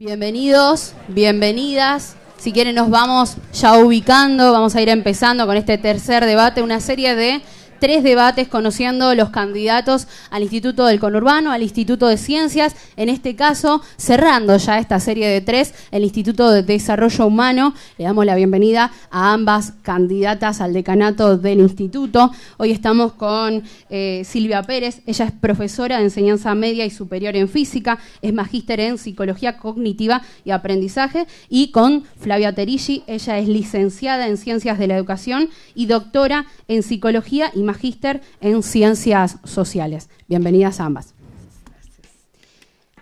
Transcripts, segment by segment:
Bienvenidos, bienvenidas. Si quieren nos vamos ya ubicando, vamos a ir empezando con este tercer debate, una serie de tres debates conociendo los candidatos al Instituto del Conurbano, al Instituto de Ciencias, en este caso cerrando ya esta serie de tres, el Instituto de Desarrollo Humano. Le damos la bienvenida a ambas candidatas al decanato del instituto. Hoy estamos con eh, Silvia Pérez, ella es profesora de enseñanza media y superior en física, es magíster en psicología cognitiva y aprendizaje, y con Flavia Terigi, ella es licenciada en ciencias de la educación y doctora en psicología y magíster en ciencias sociales. Bienvenidas ambas.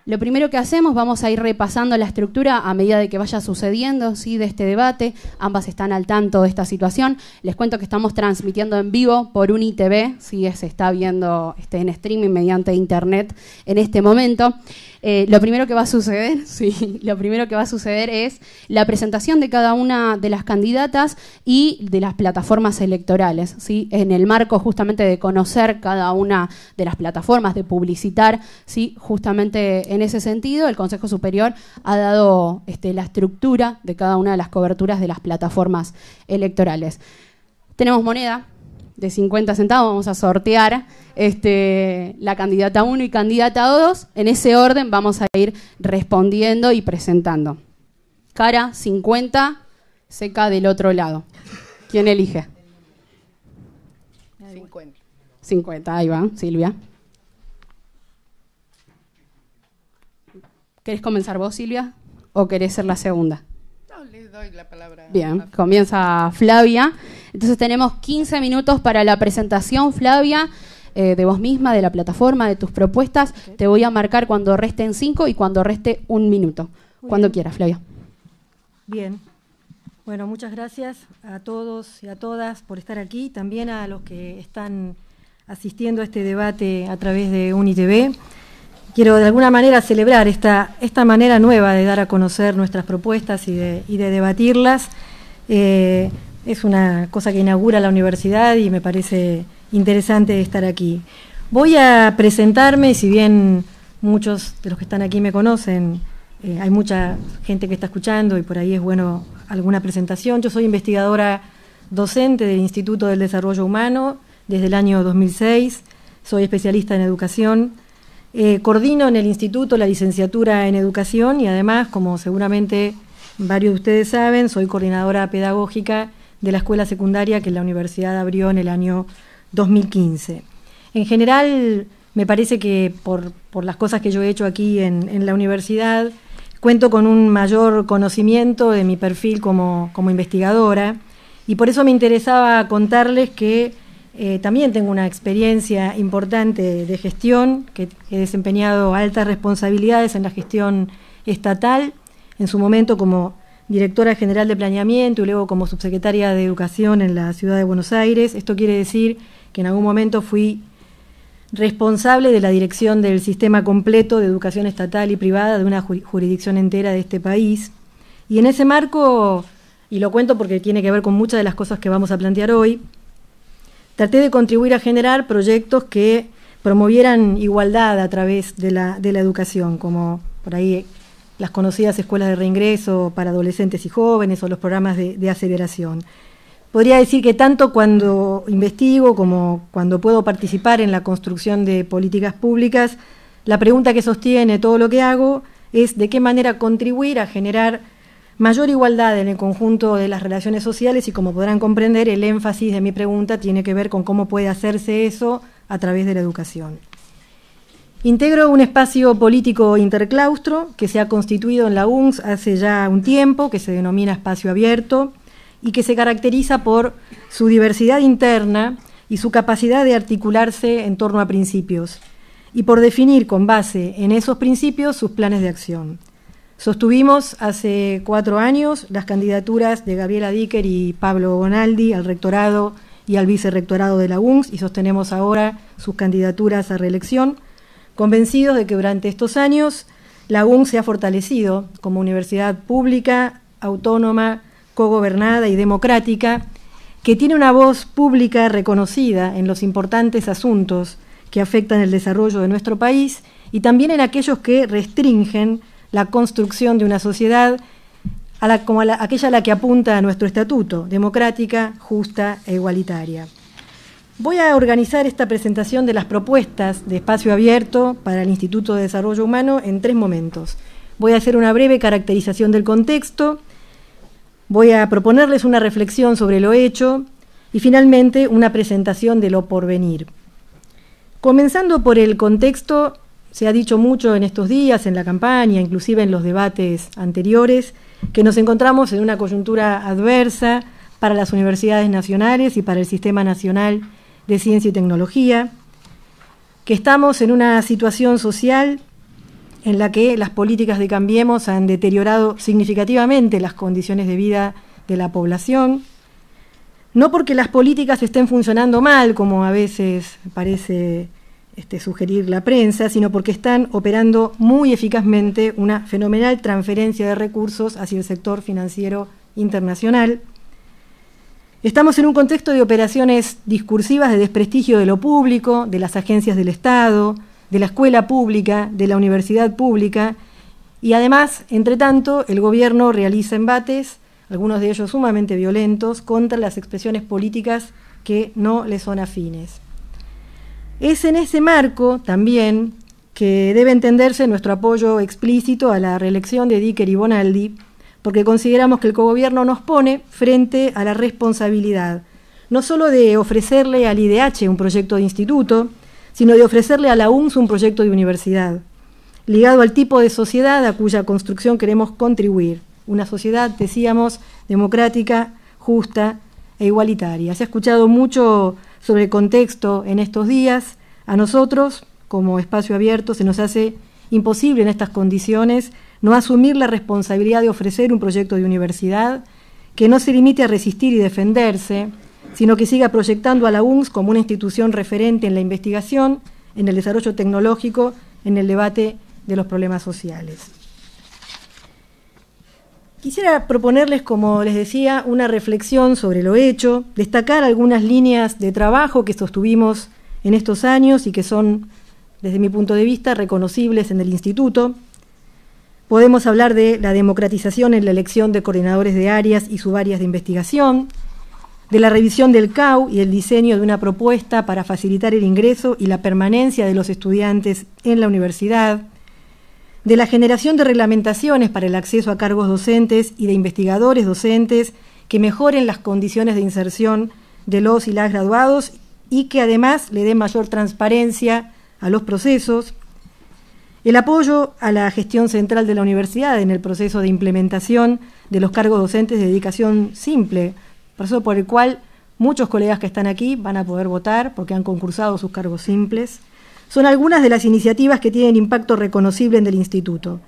Lo primero que hacemos, vamos a ir repasando la estructura a medida de que vaya sucediendo de este debate. Ambas están al tanto de esta situación. Les cuento que estamos transmitiendo en vivo por un ITV, si se está viendo este, en streaming mediante internet en este momento. Eh, lo primero que va a suceder, sí, lo primero que va a suceder es la presentación de cada una de las candidatas y de las plataformas electorales, ¿sí? En el marco justamente de conocer cada una de las plataformas, de publicitar, ¿sí? Justamente en ese sentido, el Consejo Superior ha dado este, la estructura de cada una de las coberturas de las plataformas electorales. Tenemos moneda, de 50 centavos, vamos a sortear este, la candidata 1 y candidata 2. En ese orden vamos a ir respondiendo y presentando. Cara 50, seca del otro lado. ¿Quién elige? 50. 50, ahí va, Silvia. ¿Querés comenzar vos, Silvia? ¿O querés ser la segunda? Bien, ah. comienza Flavia. Entonces tenemos 15 minutos para la presentación, Flavia, eh, de vos misma, de la plataforma, de tus propuestas. Te voy a marcar cuando resten cinco y cuando reste un minuto. cuando quieras, Flavia. Bien. Bueno, muchas gracias a todos y a todas por estar aquí, también a los que están asistiendo a este debate a través de UNITV quiero de alguna manera celebrar esta, esta manera nueva de dar a conocer nuestras propuestas y de, debatirlas. Eh, es una cosa que inaugura la universidad y me parece interesante estar aquí. Voy a presentarme, si bien muchos de los que están aquí me conocen, eh, hay mucha gente que está escuchando y por ahí es bueno alguna presentación. Yo soy investigadora docente del Instituto del Desarrollo Humano desde el año 2006, soy especialista en educación eh, coordino en el instituto la licenciatura en educación y además, como seguramente varios de ustedes saben, soy coordinadora pedagógica de la escuela secundaria que la universidad abrió en el año 2015. En general, me parece que por, las cosas que yo he hecho aquí en, la universidad, cuento con un mayor conocimiento de mi perfil como investigadora y por eso me interesaba contarles que eh, también tengo una experiencia importante de gestión, que, he desempeñado altas responsabilidades en la gestión estatal, en su momento como directora general de planeamiento y luego como subsecretaria de educación en la ciudad de Buenos Aires. Esto quiere decir que en algún momento fui responsable de la dirección del sistema completo de educación estatal y privada de una jurisdicción entera de este país. Y en ese marco, y lo cuento porque tiene que ver con muchas de las cosas que vamos a plantear hoy, traté de contribuir a generar proyectos que promovieran igualdad a través de la, educación, como por ahí las conocidas escuelas de reingreso para adolescentes y jóvenes o los programas de, de aceleración. Podría decir que tanto cuando investigo como cuando puedo participar en la construcción de políticas públicas, la pregunta que sostiene todo lo que hago es de qué manera contribuir a generar mayor igualdad en el conjunto de las relaciones sociales y como podrán comprender, el énfasis de mi pregunta tiene que ver con cómo puede hacerse eso a través de la educación. Integro un espacio político interclaustro que se ha constituido en la UNS hace ya un tiempo, que se denomina espacio abierto y que se caracteriza por su diversidad interna y su capacidad de articularse en torno a principios y por definir con base en esos principios sus planes de acción. Sostuvimos hace cuatro años las candidaturas de Gabriela Dicker y Pablo Bonaldi al rectorado y al vicerrectorado de la UNS y sostenemos ahora sus candidaturas a reelección, convencidos de que durante estos años la UNS se ha fortalecido como universidad pública, autónoma, cogobernada y democrática, que tiene una voz pública reconocida en los importantes asuntos que afectan el desarrollo de nuestro país y también en aquellos que restringen la construcción de una sociedad a la, como aquella a la que apunta nuestro estatuto, democrática, justa e igualitaria. Voy a organizar esta presentación de las propuestas de espacio abierto para el Instituto de Desarrollo Humano en tres momentos. Voy a hacer una breve caracterización del contexto, voy a proponerles una reflexión sobre lo hecho y finalmente una presentación de lo porvenir. Comenzando por el contexto, se ha dicho mucho en estos días, en la campaña, inclusive en los debates anteriores, que nos encontramos en una coyuntura adversa para las universidades nacionales y para el Sistema Nacional de Ciencia y Tecnología, que estamos en una situación social en la que las políticas de Cambiemos han deteriorado significativamente las condiciones de vida de la población, no porque las políticas estén funcionando mal, como a veces parece este, sugerir la prensa, sino porque están operando muy eficazmente una fenomenal transferencia de recursos hacia el sector financiero internacional. Estamos en un contexto de operaciones discursivas de desprestigio de lo público, de las agencias del Estado, de la escuela pública, de la universidad pública, y además, entre tanto, el gobierno realiza embates, algunos de ellos sumamente violentos, contra las expresiones políticas que no le son afines. Es en ese marco también que debe entenderse nuestro apoyo explícito a la reelección de Dicker y Bonaldi, porque consideramos que el cogobierno nos pone frente a la responsabilidad, no solo de ofrecerle al IDH un proyecto de instituto, sino de ofrecerle a la UNS un proyecto de universidad, ligado al tipo de sociedad a cuya construcción queremos contribuir, una sociedad, decíamos, democrática, justa e igualitaria. Se ha escuchado mucho sobre el contexto en estos días. A nosotros, como espacio abierto, se nos hace imposible en estas condiciones no asumir la responsabilidad de ofrecer un proyecto de universidad que no se limite a resistir y defenderse, sino que siga proyectando a la UNS como una institución referente en la investigación, en el desarrollo tecnológico, en el debate de los problemas sociales. Quisiera proponerles, como les decía, una reflexión sobre lo hecho, destacar algunas líneas de trabajo que sostuvimos en estos años y que son, desde mi punto de vista, reconocibles en el instituto. Podemos hablar de la democratización en la elección de coordinadores de áreas y subáreas de investigación, de la revisión del CAU y el diseño de una propuesta para facilitar el ingreso y la permanencia de los estudiantes en la universidad, de la generación de reglamentaciones para el acceso a cargos docentes y de investigadores docentes que mejoren las condiciones de inserción de los y las graduados y que además le den mayor transparencia a los procesos, el apoyo a la gestión central de la universidad en el proceso de implementación de los cargos docentes de dedicación simple, proceso por el cual muchos colegas que están aquí van a poder votar porque han concursado sus cargos simples, son algunas de las iniciativas que tienen impacto reconocible en el Instituto.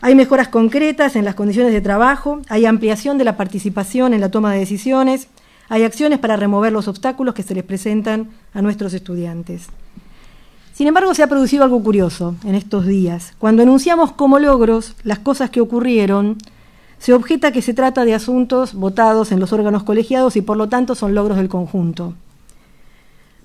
Hay mejoras concretas en las condiciones de trabajo, hay ampliación de la participación en la toma de decisiones, hay acciones para remover los obstáculos que se les presentan a nuestros estudiantes. Sin embargo, se ha producido algo curioso en estos días. Cuando enunciamos como logros las cosas que ocurrieron, se objeta que se trata de asuntos votados en los órganos colegiados y por lo tanto son logros del conjunto.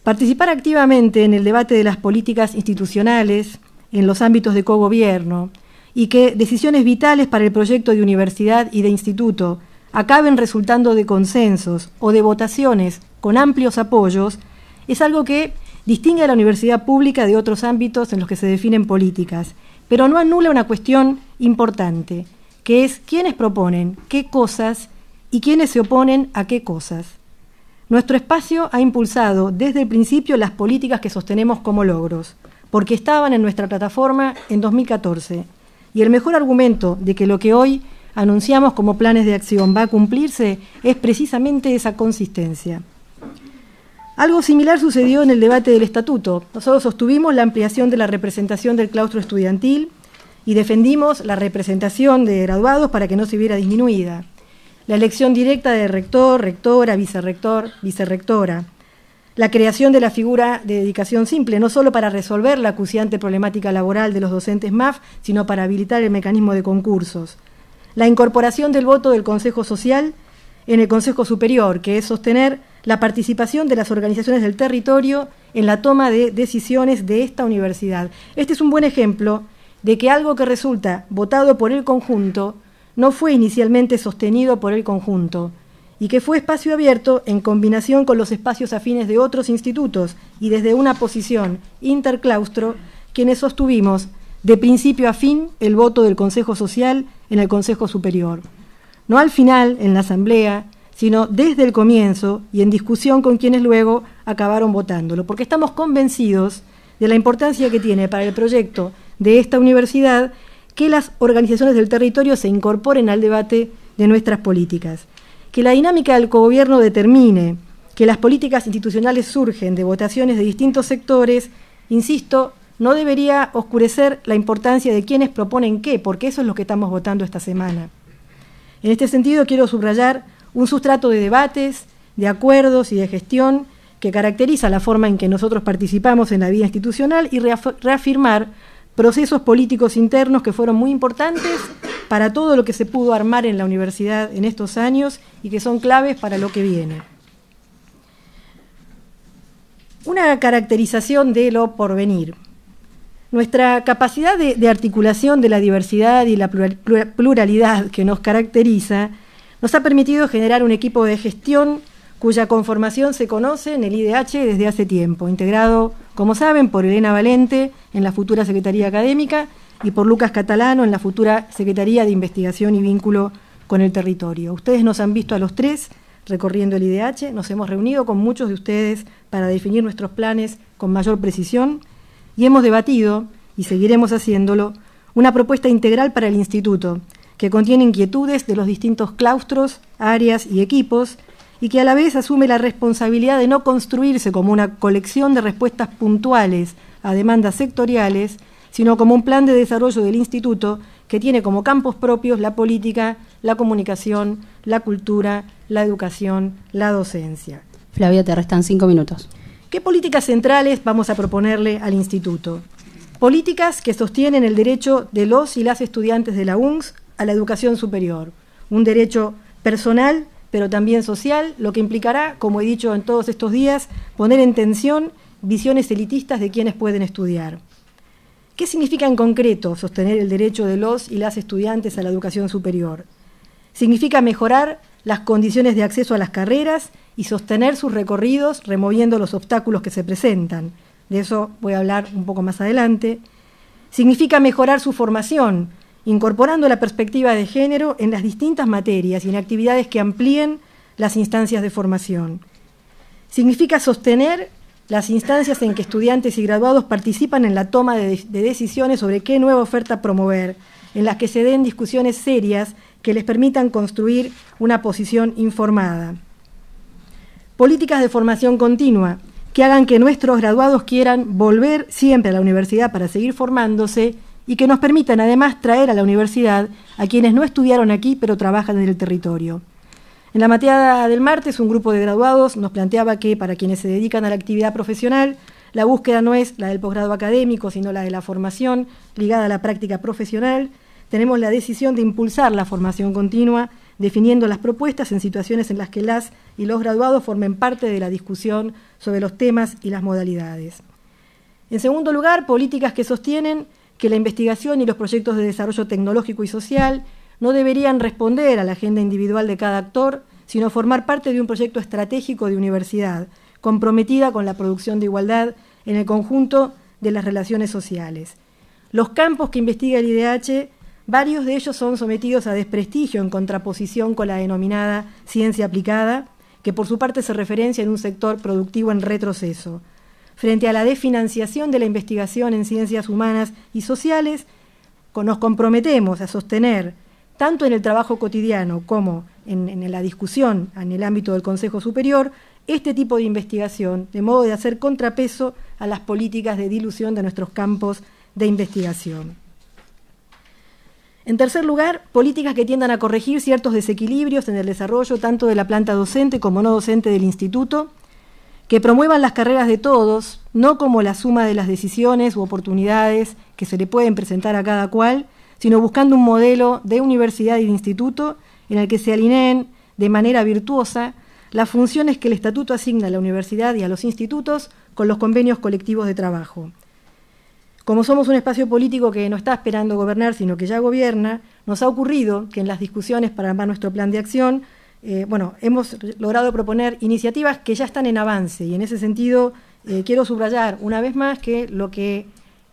Participar activamente en el debate de las políticas institucionales en los ámbitos de cogobierno y que decisiones vitales para el proyecto de universidad y de instituto acaben resultando de consensos o de votaciones con amplios apoyos es algo que distingue a la universidad pública de otros ámbitos en los que se definen políticas, pero no anula una cuestión importante, que es quiénes proponen qué cosas y quiénes se oponen a qué cosas. Nuestro espacio ha impulsado desde el principio las políticas que sostenemos como logros, porque estaban en nuestra plataforma en 2014. Y el mejor argumento de que lo que hoy anunciamos como planes de acción va a cumplirse es precisamente esa consistencia. Algo similar sucedió en el debate del estatuto. Nosotros sostuvimos la ampliación de la representación del claustro estudiantil y defendimos la representación de graduados para que no se viera disminuida la elección directa de rector, rectora, vicerrector, vicerrectora, la creación de la figura de dedicación simple, no solo para resolver la acuciante problemática laboral de los docentes MAF, sino para habilitar el mecanismo de concursos, la incorporación del voto del Consejo Social en el Consejo Superior, que es sostener la participación de las organizaciones del territorio en la toma de decisiones de esta universidad. Este es un buen ejemplo de que algo que resulta votado por el conjunto no fue inicialmente sostenido por el conjunto y que fue espacio abierto en combinación con los espacios afines de otros institutos y desde una posición interclaustro, quienes sostuvimos de principio a fin el voto del Consejo Social en el Consejo Superior. No al final, en la Asamblea, sino desde el comienzo y en discusión con quienes luego acabaron votándolo, porque estamos convencidos de la importancia que tiene para el proyecto de esta universidad que las organizaciones del territorio se incorporen al debate de nuestras políticas, que la dinámica del cogobierno determine que las políticas institucionales surgen de votaciones de distintos sectores, insisto, no debería oscurecer la importancia de quienes proponen qué, porque eso es lo que estamos votando esta semana. En este sentido, quiero subrayar un sustrato de debates, de acuerdos y de gestión que caracteriza la forma en que nosotros participamos en la vida institucional y reafirmar procesos políticos internos que fueron muy importantes para todo lo que se pudo armar en la universidad en estos años y que son claves para lo que viene. Una caracterización de lo porvenir. Nuestra capacidad de, de, articulación de la diversidad y la pluralidad que nos caracteriza nos ha permitido generar un equipo de gestión cuya conformación se conoce en el IDH desde hace tiempo, integrado, como saben, por Elena Valente en la futura Secretaría Académica y por Lucas Catalano en la futura Secretaría de Investigación y Vínculo con el Territorio. Ustedes nos han visto a los tres recorriendo el IDH, nos hemos reunido con muchos de ustedes para definir nuestros planes con mayor precisión y hemos debatido, y seguiremos haciéndolo, una propuesta integral para el Instituto, que contiene inquietudes de los distintos claustros, áreas y equipos, y que a la vez asume la responsabilidad de no construirse como una colección de respuestas puntuales a demandas sectoriales, sino como un plan de desarrollo del instituto que tiene como campos propios la política, la comunicación, la cultura, la educación, la docencia. Flavia, te restan cinco minutos. ¿Qué políticas centrales vamos a proponerle al instituto? Políticas que sostienen el derecho de los y las estudiantes de la UNS a la educación superior, un derecho personal pero también social, lo que implicará, como he dicho en todos estos días, poner en tensión visiones elitistas de quienes pueden estudiar. ¿Qué significa en concreto sostener el derecho de los y las estudiantes a la educación superior? Significa mejorar las condiciones de acceso a las carreras y sostener sus recorridos removiendo los obstáculos que se presentan. De eso voy a hablar un poco más adelante. Significa mejorar su formación, incorporando la perspectiva de género en las distintas materias y en actividades que amplíen las instancias de formación. Significa sostener las instancias en que estudiantes y graduados participan en la toma de, decisiones sobre qué nueva oferta promover, en las que se den discusiones serias que les permitan construir una posición informada. Políticas de formación continua que hagan que nuestros graduados quieran volver siempre a la universidad para seguir formándose y que nos permitan además traer a la universidad a quienes no estudiaron aquí pero trabajan en el territorio. En la mateada del martes, un grupo de graduados nos planteaba que para quienes se dedican a la actividad profesional, la búsqueda no es la del posgrado académico, sino la de la formación ligada a la práctica profesional. Tenemos la decisión de impulsar la formación continua, definiendo las propuestas en situaciones en las que las y los graduados formen parte de la discusión sobre los temas y las modalidades. En segundo lugar, políticas que sostienen que la investigación y los proyectos de desarrollo tecnológico y social no deberían responder a la agenda individual de cada actor, sino formar parte de un proyecto estratégico de universidad, comprometida con la producción de igualdad en el conjunto de las relaciones sociales. Los campos que investiga el IDH, varios de ellos son sometidos a desprestigio en contraposición con la denominada ciencia aplicada, que por su parte se referencia en un sector productivo en retroceso frente a la definanciación de la investigación en ciencias humanas y sociales, nos comprometemos a sostener, tanto en el trabajo cotidiano como en, en la discusión en el ámbito del Consejo Superior, este tipo de investigación, de modo de hacer contrapeso a las políticas de dilución de nuestros campos de investigación. En tercer lugar, políticas que tiendan a corregir ciertos desequilibrios en el desarrollo tanto de la planta docente como no docente del instituto, que promuevan las carreras de todos, no como la suma de las decisiones u oportunidades que se le pueden presentar a cada cual, sino buscando un modelo de universidad y de instituto en el que se alineen de manera virtuosa las funciones que el estatuto asigna a la universidad y a los institutos con los convenios colectivos de trabajo. Como somos un espacio político que no está esperando gobernar, sino que ya gobierna, nos ha ocurrido que en las discusiones para armar nuestro plan de acción eh, bueno, hemos logrado proponer iniciativas que ya están en avance y en ese sentido eh, quiero subrayar una vez más que lo que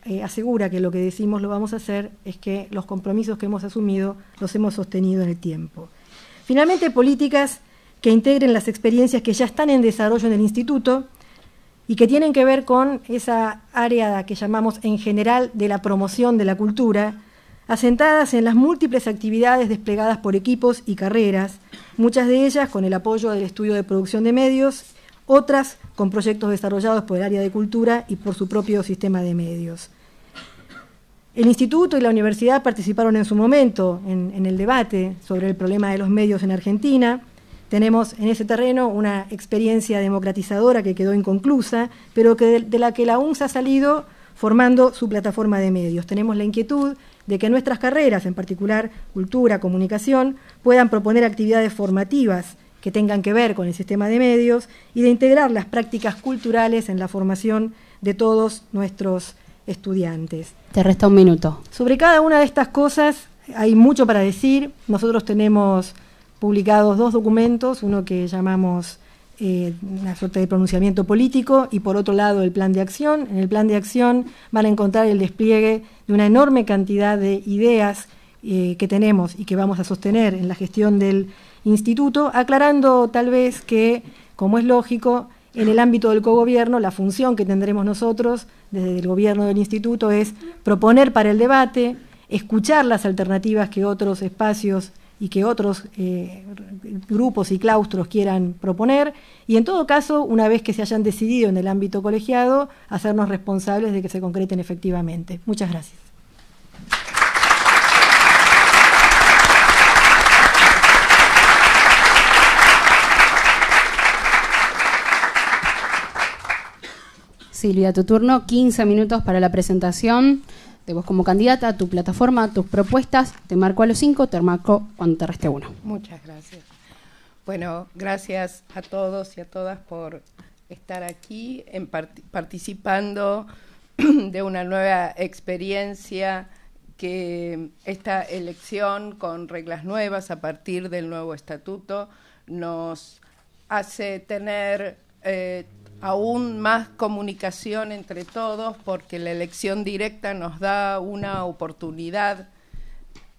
eh, asegura que lo que decimos lo vamos a hacer es que los compromisos que hemos asumido los hemos sostenido en el tiempo. Finalmente, políticas que integren las experiencias que ya están en desarrollo en el instituto y que tienen que ver con esa área que llamamos en general de la promoción de la cultura, asentadas en las múltiples actividades desplegadas por equipos y carreras, muchas de ellas con el apoyo del estudio de producción de medios, otras con proyectos desarrollados por el área de cultura y por su propio sistema de medios. El instituto y la universidad participaron en su momento en, el debate sobre el problema de los medios en Argentina, tenemos en ese terreno una experiencia democratizadora que quedó inconclusa, pero que de, de, la que la UNS ha salido formando su plataforma de medios. Tenemos la inquietud de que nuestras carreras, en particular cultura, comunicación, puedan proponer actividades formativas que tengan que ver con el sistema de medios y de integrar las prácticas culturales en la formación de todos nuestros estudiantes. Te resta un minuto. Sobre cada una de estas cosas hay mucho para decir. Nosotros tenemos publicados dos documentos, uno que llamamos eh, una suerte de pronunciamiento político y por otro lado el plan de acción. En el plan de acción van a encontrar el despliegue de una enorme cantidad de ideas eh, que tenemos y que vamos a sostener en la gestión del instituto, aclarando tal vez que, como es lógico, en el ámbito del cogobierno, la función que tendremos nosotros desde el gobierno del instituto es proponer para el debate, escuchar las alternativas que otros espacios y que otros eh, grupos y claustros quieran proponer, y en todo caso, una vez que se hayan decidido en el ámbito colegiado, hacernos responsables de que se concreten efectivamente. Muchas gracias. Silvia, tu turno, 15 minutos para la presentación de vos como candidata, tu plataforma, tus propuestas. Te marco a los cinco, te marco cuando te reste uno. Muchas gracias. Bueno, gracias a todos y a todas por estar aquí participando de una nueva experiencia que esta elección con reglas nuevas a partir del nuevo estatuto nos hace tener eh, aún más comunicación entre todos, porque la elección directa nos da una oportunidad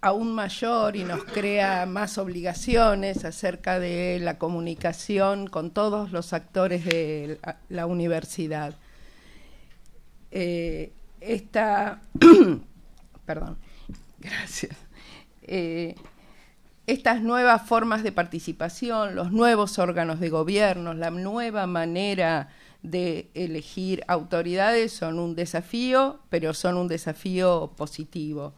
aún mayor y nos crea más obligaciones acerca de la comunicación con todos los actores de la, universidad. Eh, esta, perdón, gracias. Eh, estas nuevas formas de participación, los nuevos órganos de gobierno, la nueva manera de elegir autoridades son un desafío, pero son un desafío positivo.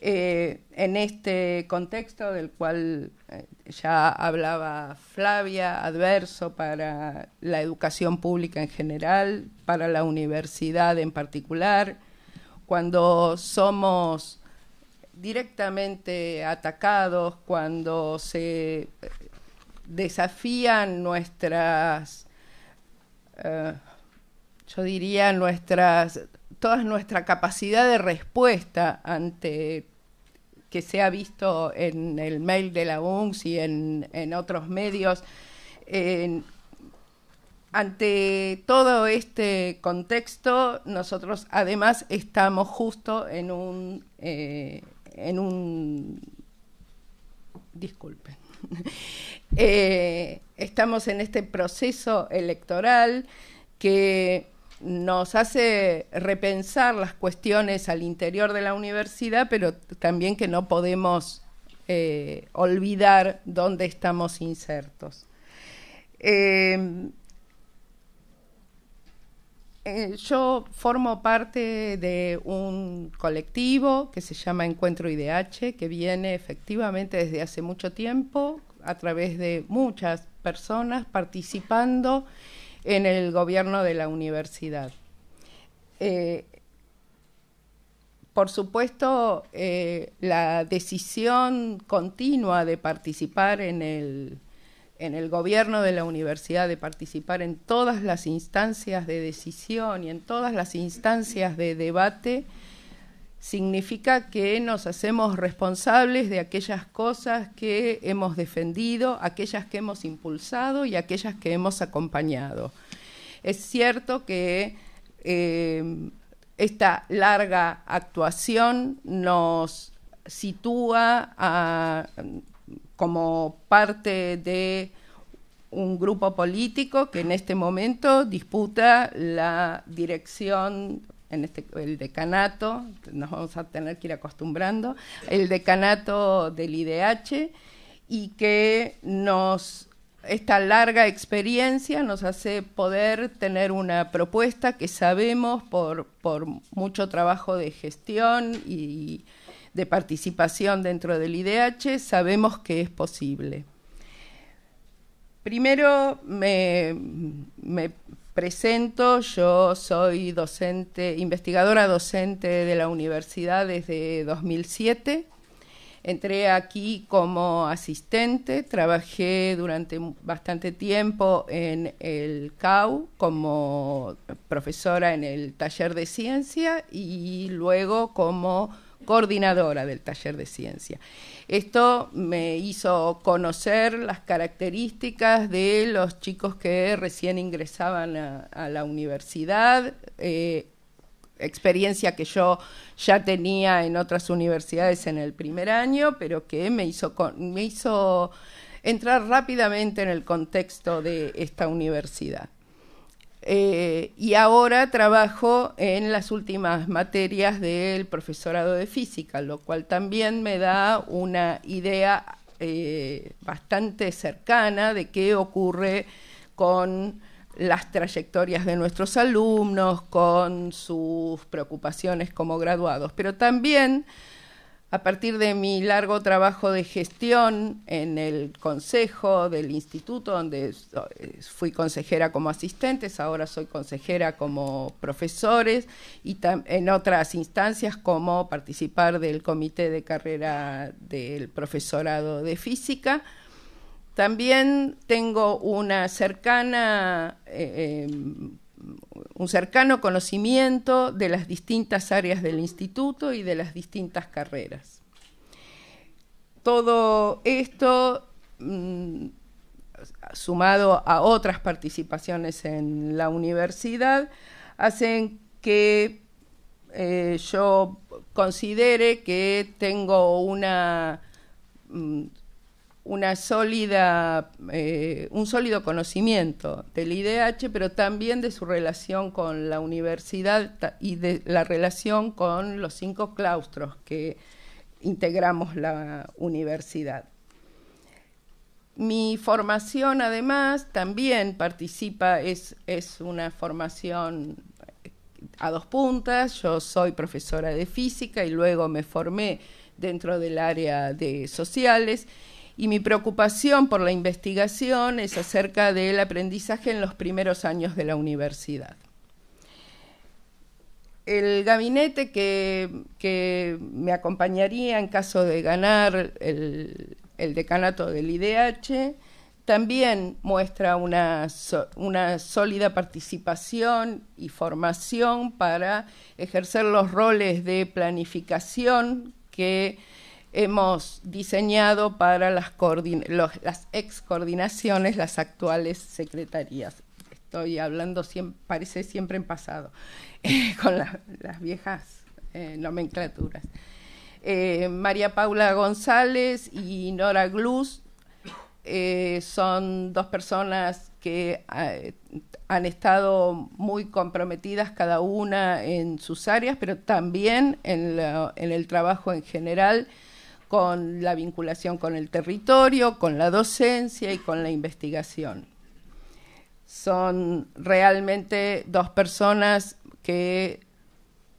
Eh, en este contexto del cual eh, ya hablaba Flavia, adverso para la educación pública en general, para la universidad en particular, cuando somos directamente atacados, cuando se eh, desafían nuestras, eh, yo diría, nuestras, toda nuestra capacidad de respuesta ante que se ha visto en el mail de la UNS y en, otros medios. ante todo este contexto, nosotros además estamos justo en un eh, en un... Disculpen. Eh, estamos en este proceso electoral que nos hace repensar las cuestiones al interior de la universidad, pero también que no podemos eh, olvidar dónde estamos insertos. Eh, eh, yo formo parte de un colectivo que se llama Encuentro IDH, que viene efectivamente desde hace mucho tiempo a través de muchas personas participando en el gobierno de la universidad. Eh, por supuesto, eh, la decisión continua de participar en el en el gobierno de la universidad de participar en todas las instancias de decisión y en todas las instancias de debate, significa que nos hacemos responsables de aquellas cosas que hemos defendido, aquellas que hemos impulsado y aquellas que hemos acompañado. Es cierto que eh, esta larga actuación nos sitúa a, como parte de un grupo político que en este momento disputa la dirección, en este, el decanato, nos vamos a tener que ir acostumbrando, el decanato del IDH y que nos esta larga experiencia nos hace poder tener una propuesta que sabemos por, por mucho trabajo de gestión y, de participación dentro del IDH, sabemos que es posible. Primero me, presento, yo soy docente, investigadora docente de la universidad desde 2007. Entré aquí como asistente, trabajé durante bastante tiempo en el CAU como profesora en el taller de ciencia y luego como coordinadora del taller de ciencia. Esto me hizo conocer las características de los chicos que recién ingresaban a, la universidad, eh, experiencia que yo ya tenía en otras universidades en el primer año, pero que me hizo entrar rápidamente en el contexto de esta universidad. Eh, y ahora trabajo en las últimas materias del profesorado de física, lo cual también me da una idea eh, bastante cercana de qué ocurre con las trayectorias de nuestros alumnos, con sus preocupaciones como graduados. Pero también a partir de mi largo trabajo de gestión en el consejo del instituto, donde eh, fui consejera como asistentes, ahora soy consejera como profesores y en otras instancias como participar del comité de carrera del profesorado de física. También tengo una cercana eh, em, un cercano conocimiento de las distintas áreas del instituto y de las distintas carreras. Todo esto, mm, sumado a otras participaciones en la universidad, hacen que eh, yo considere que tengo una mm, una eh, un sólido conocimiento del IDH, pero también de su relación con la universidad y de la relación con los cinco claustros que integramos la universidad. Mi formación, además, también participa, es una formación eh, a dos puntas. Yo soy profesora de física y luego me formé dentro del área de sociales y mi preocupación por la investigación es acerca del aprendizaje en los primeros años de la universidad. El gabinete que, me acompañaría en caso de ganar el, decanato del IDH también muestra una, sólida participación y formación para ejercer los roles de planificación que hemos diseñado para las, las ex coordinaciones, las actuales secretarías. Estoy hablando, parece siempre en pasado, con las viejas eh, nomenclaturas. Eh, María Paula González y Nora Glus eh, son dos personas que ah, han estado muy comprometidas cada una en sus áreas, pero también en el trabajo en general con la vinculación con el territorio, con la docencia y con la investigación. Son realmente dos personas que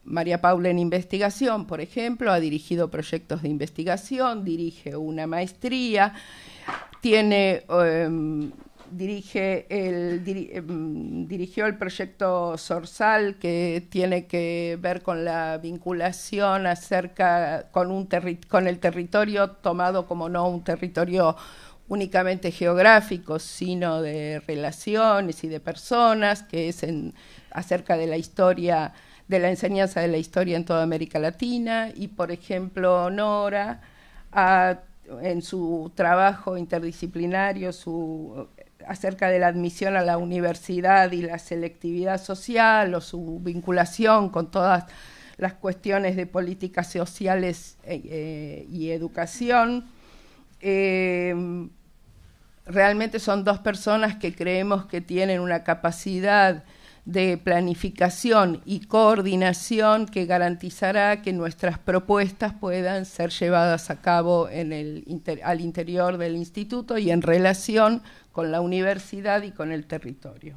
María Paula en investigación, por ejemplo, ha dirigido proyectos de investigación, dirige una maestría, tiene... Em, Em, dirigió el proyecto Sorsal que tiene que ver con la vinculación acerca con, un con el territorio tomado como no un territorio únicamente geográfico, sino de relaciones y de personas, que es acerca de la historia, de la enseñanza de la historia en toda América Latina, y por ejemplo Nora en su trabajo interdisciplinario, su acerca de la admisión a la universidad y la selectividad social o su vinculación con todas las cuestiones de políticas sociales eh, eh, y educación. Eh, realmente son dos personas que creemos que tienen una capacidad de planificación y coordinación que garantizará que nuestras propuestas puedan ser llevadas a cabo al interior del instituto y en relación con la universidad y con el territorio.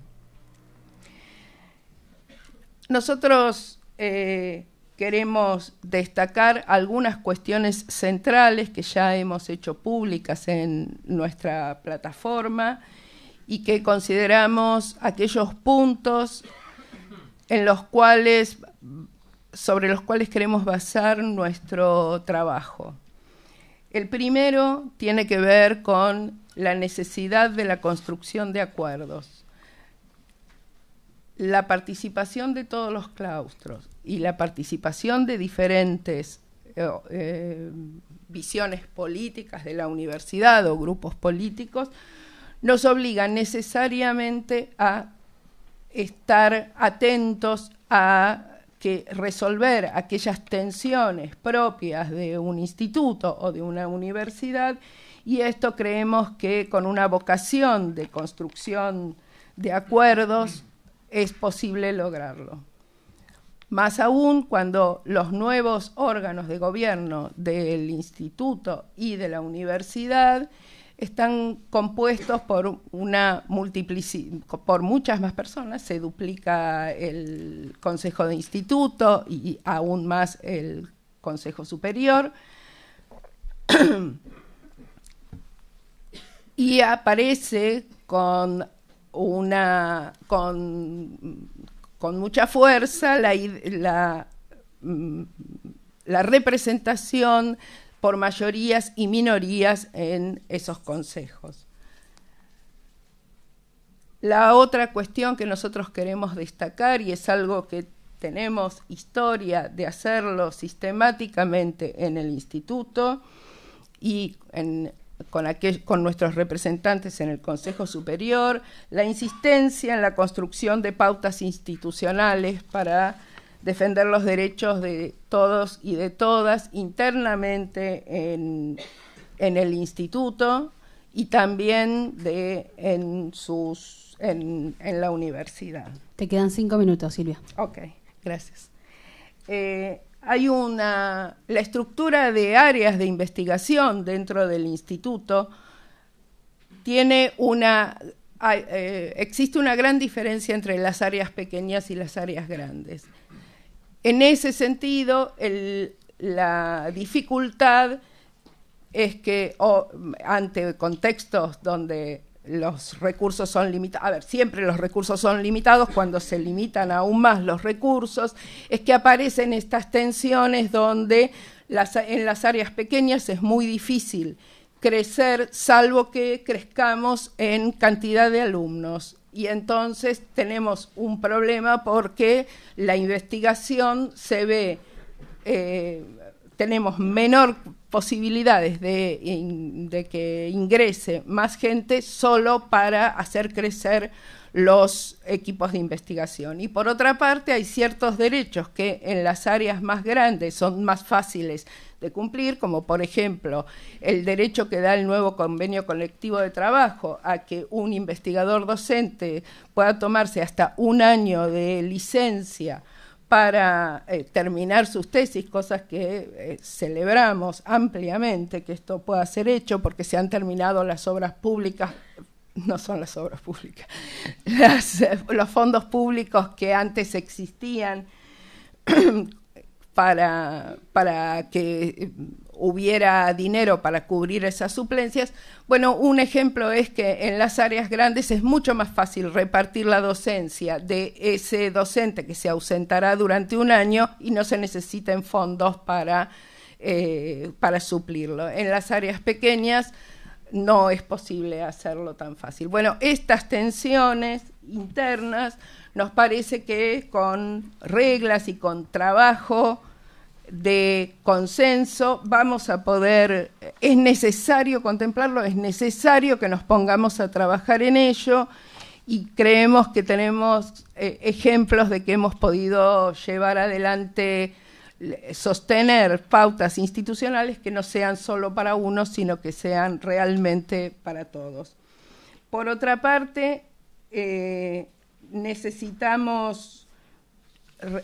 Nosotros eh, queremos destacar algunas cuestiones centrales que ya hemos hecho públicas en nuestra plataforma y que consideramos aquellos puntos en los cuales sobre los cuales queremos basar nuestro trabajo. El primero tiene que ver con la necesidad de la construcción de acuerdos. La participación de todos los claustros y la participación de diferentes eh, eh, visiones políticas de la universidad o grupos políticos nos obliga necesariamente a estar atentos a que resolver aquellas tensiones propias de un instituto o de una universidad y esto creemos que con una vocación de construcción de acuerdos es posible lograrlo. Más aún cuando los nuevos órganos de gobierno del instituto y de la universidad están compuestos por una por muchas más personas, se duplica el consejo de instituto y aún más el consejo superior. y aparece con una con, con mucha fuerza la, mm, la representación por mayorías y minorías en esos consejos. La otra cuestión que nosotros queremos destacar, y es algo que tenemos historia de hacerlo sistemáticamente en el instituto y con, con nuestros representantes en el Consejo Superior, la insistencia en la construcción de pautas institucionales para defender los derechos de todos y de todas internamente en, el instituto y también en, la universidad. Te quedan cinco minutos, Silvia. Ok, gracias. Eh, hay una, la estructura de áreas de investigación dentro del instituto tiene una, eh, existe una gran diferencia entre las áreas pequeñas y las áreas grandes. En ese sentido, la dificultad es que ante contextos donde los recursos son limitados, a ver, siempre los recursos son limitados, cuando se limitan aún más los recursos, es que aparecen estas tensiones donde en las áreas pequeñas es muy difícil crecer, salvo que crezcamos en cantidad de alumnos y entonces tenemos un problema porque la investigación se ve, eh, tenemos menor posibilidades de que ingrese más gente solo para hacer crecer los equipos de investigación. Y por otra parte, hay ciertos derechos que en las áreas más grandes son más fáciles de cumplir, como por ejemplo el derecho que da el nuevo convenio colectivo de trabajo a que un investigador docente pueda tomarse hasta un año de licencia para eh, terminar sus tesis, cosas que eh, celebramos ampliamente que esto pueda ser hecho porque se han terminado las obras públicas no son las obras públicas, eh, los fondos públicos que antes existían para, para que eh, hubiera dinero para cubrir esas suplencias. Bueno, un ejemplo es que en las áreas grandes es mucho más fácil repartir la docencia de ese docente que se ausentará durante un año y no se necesiten fondos para, eh, para suplirlo. En las áreas pequeñas no es posible hacerlo tan fácil. Bueno, estas tensiones internas nos parece que con reglas y con trabajo de consenso vamos a poder, es necesario contemplarlo, es necesario que nos pongamos a trabajar en ello y creemos que tenemos eh, ejemplos de que hemos podido llevar adelante sostener pautas institucionales que no sean solo para uno, sino que sean realmente para todos. Por otra parte, eh, necesitamos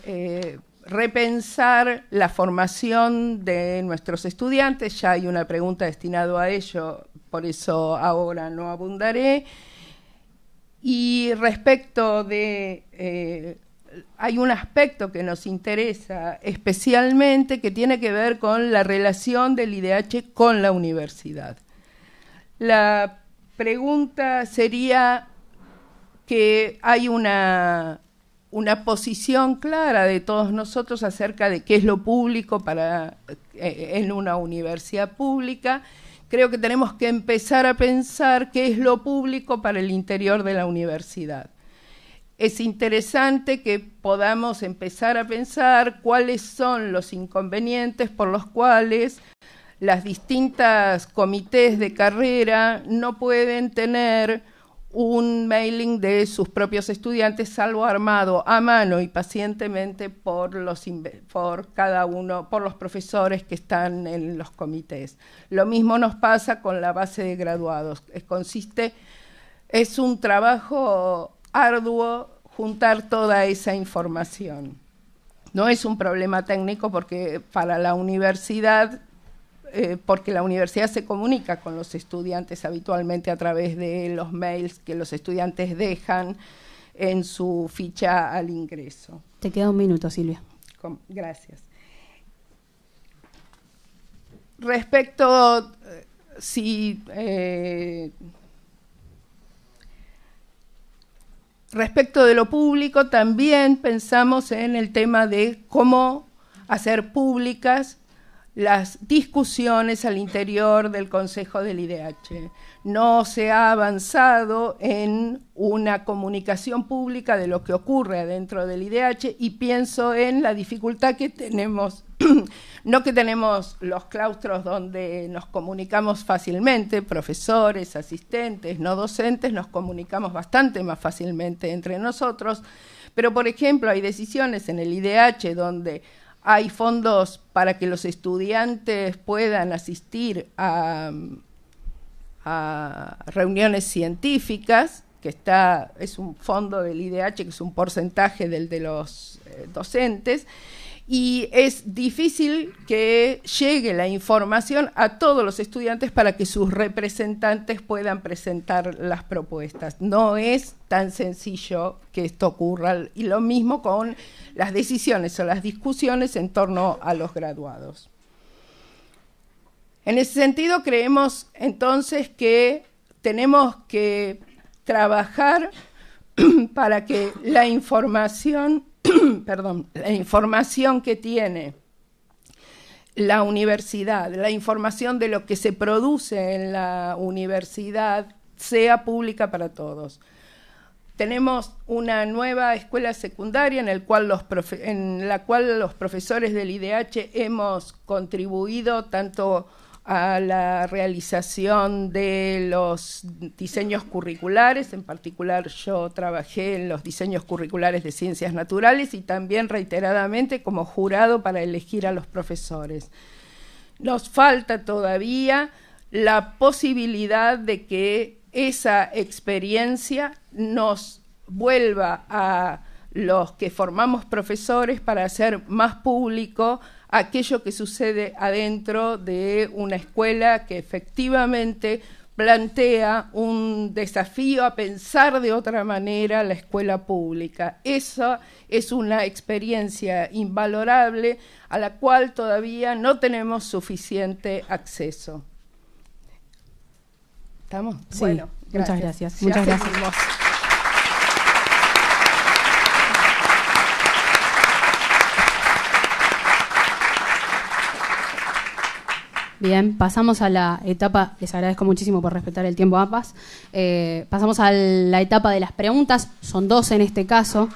eh, repensar la formación de nuestros estudiantes, ya hay una pregunta destinada a ello, por eso ahora no abundaré. Y respecto de eh, hay un aspecto que nos interesa especialmente que tiene que ver con la relación del IDH con la universidad. La pregunta sería que hay una, posición clara de todos nosotros acerca de qué es lo público para, eh, en una universidad pública. Creo que tenemos que empezar a pensar qué es lo público para el interior de la universidad es interesante que podamos empezar a pensar cuáles son los inconvenientes por los cuales las distintas comités de carrera no pueden tener un mailing de sus propios estudiantes, salvo armado a mano y pacientemente por, los, por cada uno, por los profesores que están en los comités. Lo mismo nos pasa con la base de graduados. Consiste, es un trabajo arduo juntar toda esa información. No es un problema técnico porque para la universidad, eh, porque la universidad se comunica con los estudiantes habitualmente a través de los mails que los estudiantes dejan en su ficha al ingreso. Te queda un minuto, Silvia. gracias. Respecto eh, si eh, respecto de lo público, también pensamos en el tema de cómo hacer públicas las discusiones al interior del Consejo del IDH. No se ha avanzado en una comunicación pública de lo que ocurre adentro del IDH y pienso en la dificultad que tenemos no que tenemos los claustros donde nos comunicamos fácilmente, profesores, asistentes, no docentes, nos comunicamos bastante más fácilmente entre nosotros, pero por ejemplo hay decisiones en el IDH donde hay fondos para que los estudiantes puedan asistir a, reuniones científicas que está, es un fondo del IDH, que es un porcentaje del de los eh, docentes, y es difícil que llegue la información a todos los estudiantes para que sus representantes puedan presentar las propuestas. No es tan sencillo que esto ocurra y lo mismo con las decisiones o las discusiones en torno a los graduados. En ese sentido, creemos entonces que tenemos que trabajar para que la información perdón, la información que tiene la universidad, la información de lo que se produce en la universidad sea pública para todos. Tenemos una nueva escuela secundaria en, en la cual los profesores del IDH hemos contribuido tanto a la realización de los diseños curriculares, en particular yo trabajé en los diseños curriculares de ciencias naturales y también reiteradamente como jurado para elegir a los profesores. Nos falta todavía la posibilidad de que esa experiencia nos vuelva a los que formamos profesores para hacer más público aquello que sucede adentro de una escuela que efectivamente plantea un desafío a pensar de otra manera la escuela pública. Esa es una experiencia invalorable a la cual todavía no tenemos suficiente acceso. ¿Estamos? Sí. Bueno, muchas gracias. Muchas gracias. Bien, pasamos a la etapa, les agradezco muchísimo por respetar el tiempo APAS, eh, pasamos a la etapa de las preguntas, son dos en este caso,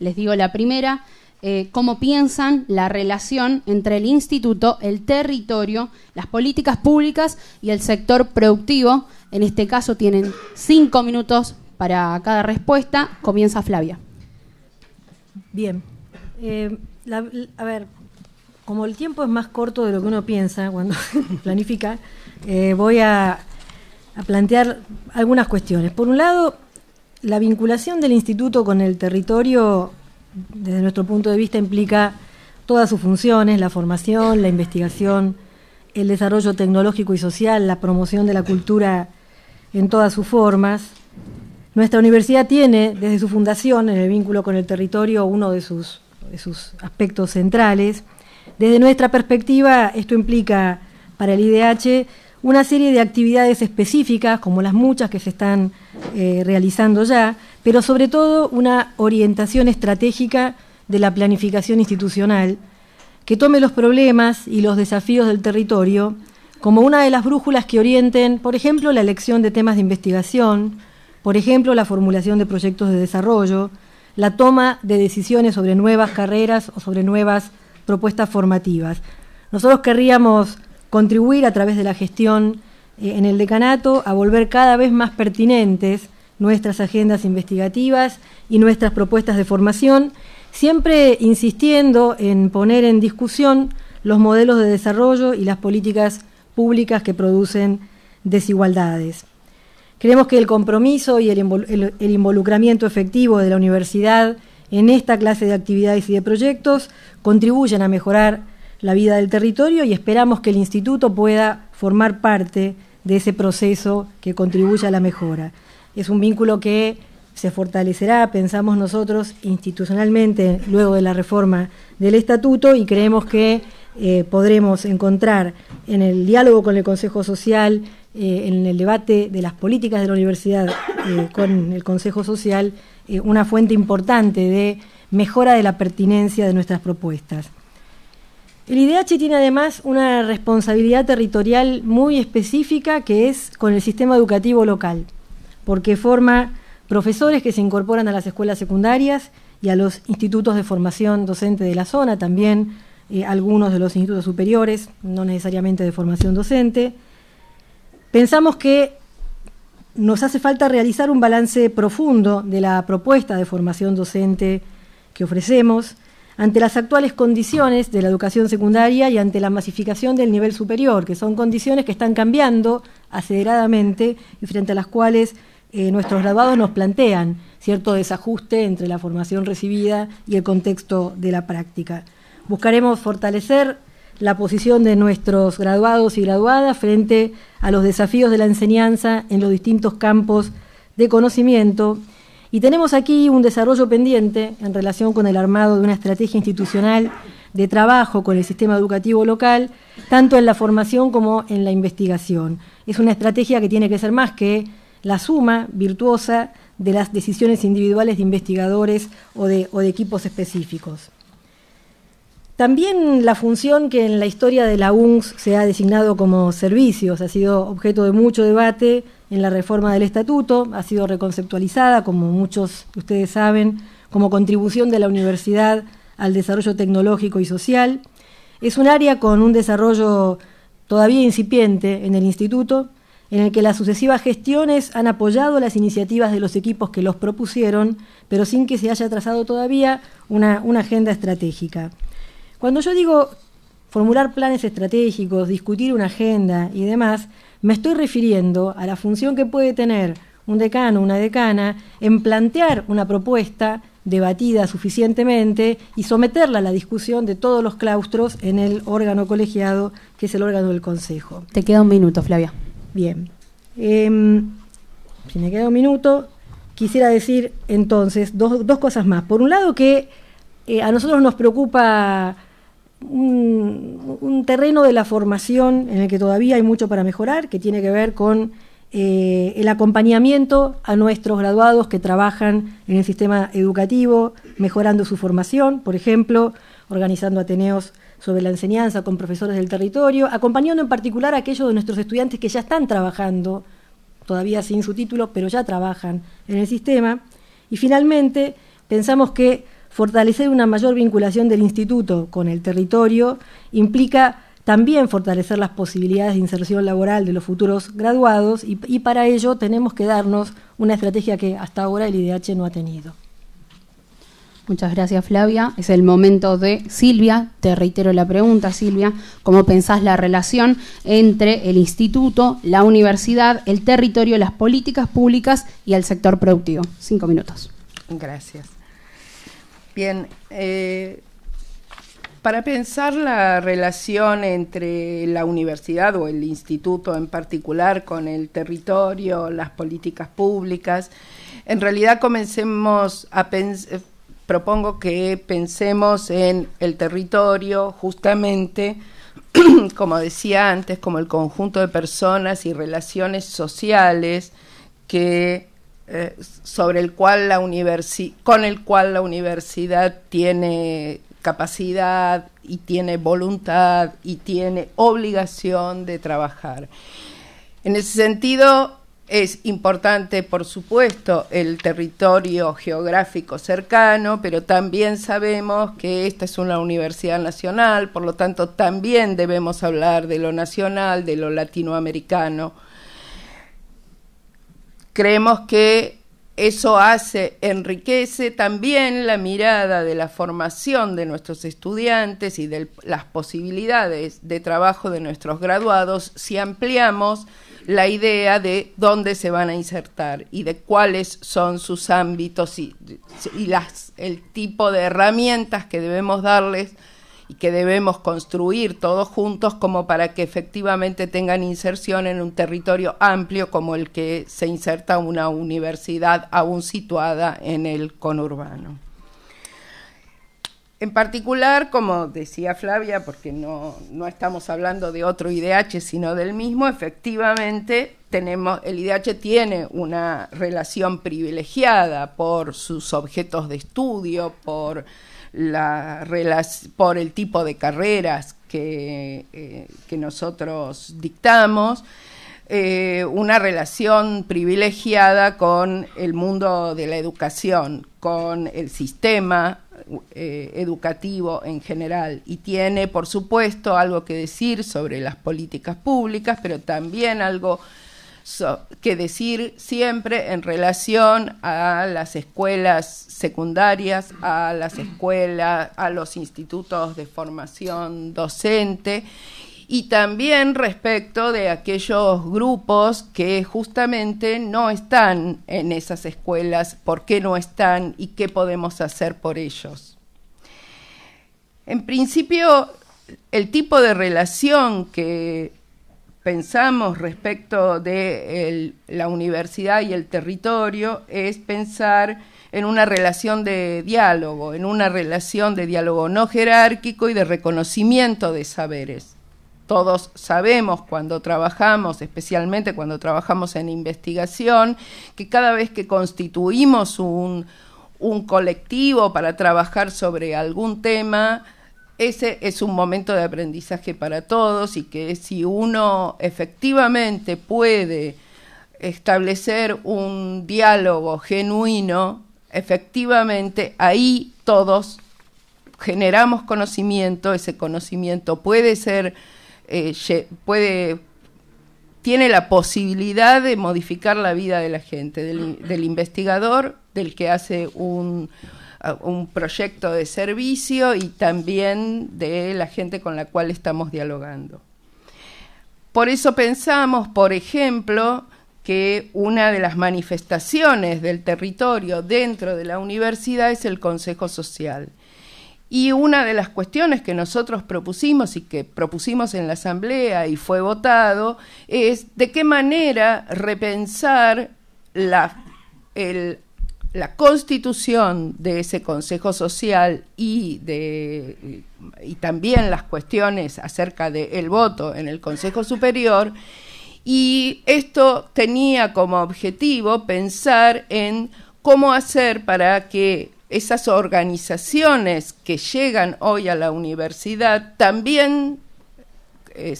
les digo la primera, eh, cómo piensan la relación entre el instituto, el territorio, las políticas públicas y el sector productivo. En este caso tienen cinco minutos para cada respuesta. Comienza Flavia. Bien. Eh, a ver, como el tiempo es más corto de lo que uno piensa cuando planifica, eh, voy a, plantear algunas cuestiones. Por un lado, la vinculación del instituto con el territorio, desde nuestro punto de vista, implica todas sus funciones, la formación, la investigación, el desarrollo tecnológico y social, la promoción de la cultura en todas sus formas. Nuestra universidad tiene, desde su fundación, en el vínculo con el territorio, uno de sus aspectos centrales. Desde nuestra perspectiva, esto implica para el IDH una serie de actividades específicas, como las muchas que se están eh, realizando ya, pero sobre todo una orientación estratégica de la planificación institucional que tome los problemas y los desafíos del territorio como una de las brújulas que orienten, por ejemplo, la elección de temas de investigación, por ejemplo, la formulación de proyectos de desarrollo, la toma de decisiones sobre nuevas carreras o sobre nuevas propuestas formativas. Nosotros querríamos contribuir a través de la gestión eh, en el decanato a volver cada vez más pertinentes nuestras agendas investigativas y nuestras propuestas de formación, siempre insistiendo en poner en discusión los modelos de desarrollo y las políticas públicas que producen desigualdades. Creemos que el compromiso y el, involucramiento efectivo de la universidad en esta clase de actividades y de proyectos contribuyen a mejorar la vida del territorio y esperamos que el instituto pueda formar parte de ese proceso que contribuya a la mejora. Es un vínculo que se fortalecerá, pensamos nosotros, institucionalmente luego de la reforma del estatuto y creemos que eh, podremos encontrar en el diálogo con el Consejo Social, eh, en el debate de las políticas de la universidad eh, con el Consejo Social, eh, una fuente importante de mejora de la pertinencia de nuestras propuestas. El IDH tiene además una responsabilidad territorial muy específica que es con el sistema educativo local, porque forma profesores que se incorporan a las escuelas secundarias y a los institutos de formación docente de la zona, también eh, algunos de los institutos superiores, no necesariamente de formación docente. Pensamos que nos hace falta realizar un balance profundo de la propuesta de formación docente que ofrecemos ante las actuales condiciones de la educación secundaria y ante la masificación del nivel superior, que son condiciones que están cambiando aceleradamente y frente a las cuales eh, nuestros graduados nos plantean cierto desajuste entre la formación recibida y el contexto de la práctica. Buscaremos fortalecer la posición de nuestros graduados y graduadas frente a los desafíos de la enseñanza en los distintos campos de conocimiento. Y tenemos aquí un desarrollo pendiente en relación con el armado de una estrategia institucional de trabajo con el sistema educativo local, tanto en la formación como en la investigación. Es una estrategia que tiene que ser más que la suma virtuosa de las decisiones individuales de investigadores o de, equipos específicos. También la función que en la historia de la UNS se ha designado como servicios ha sido objeto de mucho debate en la reforma del estatuto, ha sido reconceptualizada, como muchos de ustedes saben, como contribución de la universidad al desarrollo tecnológico y social. Es un área con un desarrollo todavía incipiente en el instituto, en el que las sucesivas gestiones han apoyado las iniciativas de los equipos que los propusieron, pero sin que se haya trazado todavía una agenda estratégica. Cuando yo digo formular planes estratégicos, discutir una agenda y demás, me estoy refiriendo a la función que puede tener un decano, o una decana, en plantear una propuesta debatida suficientemente y someterla a la discusión de todos los claustros en el órgano colegiado, que es el órgano del Consejo. Te queda un minuto, Flavia. Bien. Em, si me queda un minuto, quisiera decir entonces dos, cosas más. Por un lado que eh, a nosotros nos preocupa un, terreno de la formación en el que todavía hay mucho para mejorar, que tiene que ver con eh, el acompañamiento a nuestros graduados que trabajan en el sistema educativo, mejorando su formación, por ejemplo, organizando ateneos sobre la enseñanza con profesores del territorio, acompañando en particular a aquellos de nuestros estudiantes que ya están trabajando, todavía sin su título, pero ya trabajan en el sistema. Y finalmente, pensamos que Fortalecer una mayor vinculación del instituto con el territorio implica también fortalecer las posibilidades de inserción laboral de los futuros graduados y, para ello tenemos que darnos una estrategia que hasta ahora el IDH no ha tenido. Muchas gracias Flavia. Es el momento de Silvia. Te reitero la pregunta Silvia. ¿Cómo pensás la relación entre el instituto, la universidad, el territorio, las políticas públicas y el sector productivo? Cinco minutos. Gracias. Bien, eh, para pensar la relación entre la universidad o el instituto en particular con el territorio, las políticas públicas, en realidad comencemos a pensar, eh, propongo que pensemos en el territorio justamente, como decía antes, como el conjunto de personas y relaciones sociales que eh, sobre el cual con el cual la universidad tiene capacidad y tiene voluntad y tiene obligación de trabajar. En ese sentido, es importante, por supuesto, el territorio geográfico cercano, pero también sabemos que esta es una universidad nacional, por lo tanto, también debemos hablar de lo nacional, de lo latinoamericano Creemos que eso hace, enriquece también la mirada de la formación de nuestros estudiantes y de las posibilidades de trabajo de nuestros graduados si ampliamos la idea de dónde se van a insertar y de cuáles son sus ámbitos y, el tipo de herramientas que debemos darles y que debemos construir todos juntos como para que efectivamente tengan inserción en un territorio amplio como el que se inserta una universidad aún situada en el conurbano. En particular, como decía Flavia, porque no, estamos hablando de otro IDH, sino del mismo, efectivamente tenemos, el IDH tiene una relación privilegiada por sus objetos de estudio, por por el tipo de carreras que, eh, que nosotros dictamos, eh, una relación privilegiada con el mundo de la educación, con el sistema eh, educativo en general y tiene, por supuesto, algo que decir sobre las políticas públicas, pero también algo que decir siempre en relación a las escuelas secundarias, a las escuelas, a los institutos de formación docente y también respecto de aquellos grupos que justamente no están en esas escuelas, por qué no están y qué podemos hacer por ellos. En principio, el tipo de relación que pensamos respecto de la universidad y el territorio es pensar en una relación de diálogo, en una relación de diálogo no jerárquico y de reconocimiento de saberes. Todos sabemos cuando trabajamos, especialmente cuando trabajamos en investigación, que cada vez que constituimos un colectivo para trabajar sobre algún tema, ese es un momento de aprendizaje para todos y que si uno efectivamente puede establecer un diálogo genuino, efectivamente ahí todos generamos conocimiento, ese conocimiento puede ser, eh, puede, tiene la posibilidad de modificar la vida de la gente, del investigador, del que hace un, un proyecto de servicio y también de la gente con la cual estamos dialogando. Por eso pensamos, por ejemplo, que una de las manifestaciones del territorio dentro de la universidad es el Consejo Social. Y una de las cuestiones que nosotros propusimos y que propusimos en la Asamblea y fue votado es de qué manera repensar la, el la constitución de ese Consejo Social y, de, y también las cuestiones acerca del voto en el Consejo Superior, y esto tenía como objetivo pensar en cómo hacer para que esas organizaciones que llegan hoy a la universidad también eh,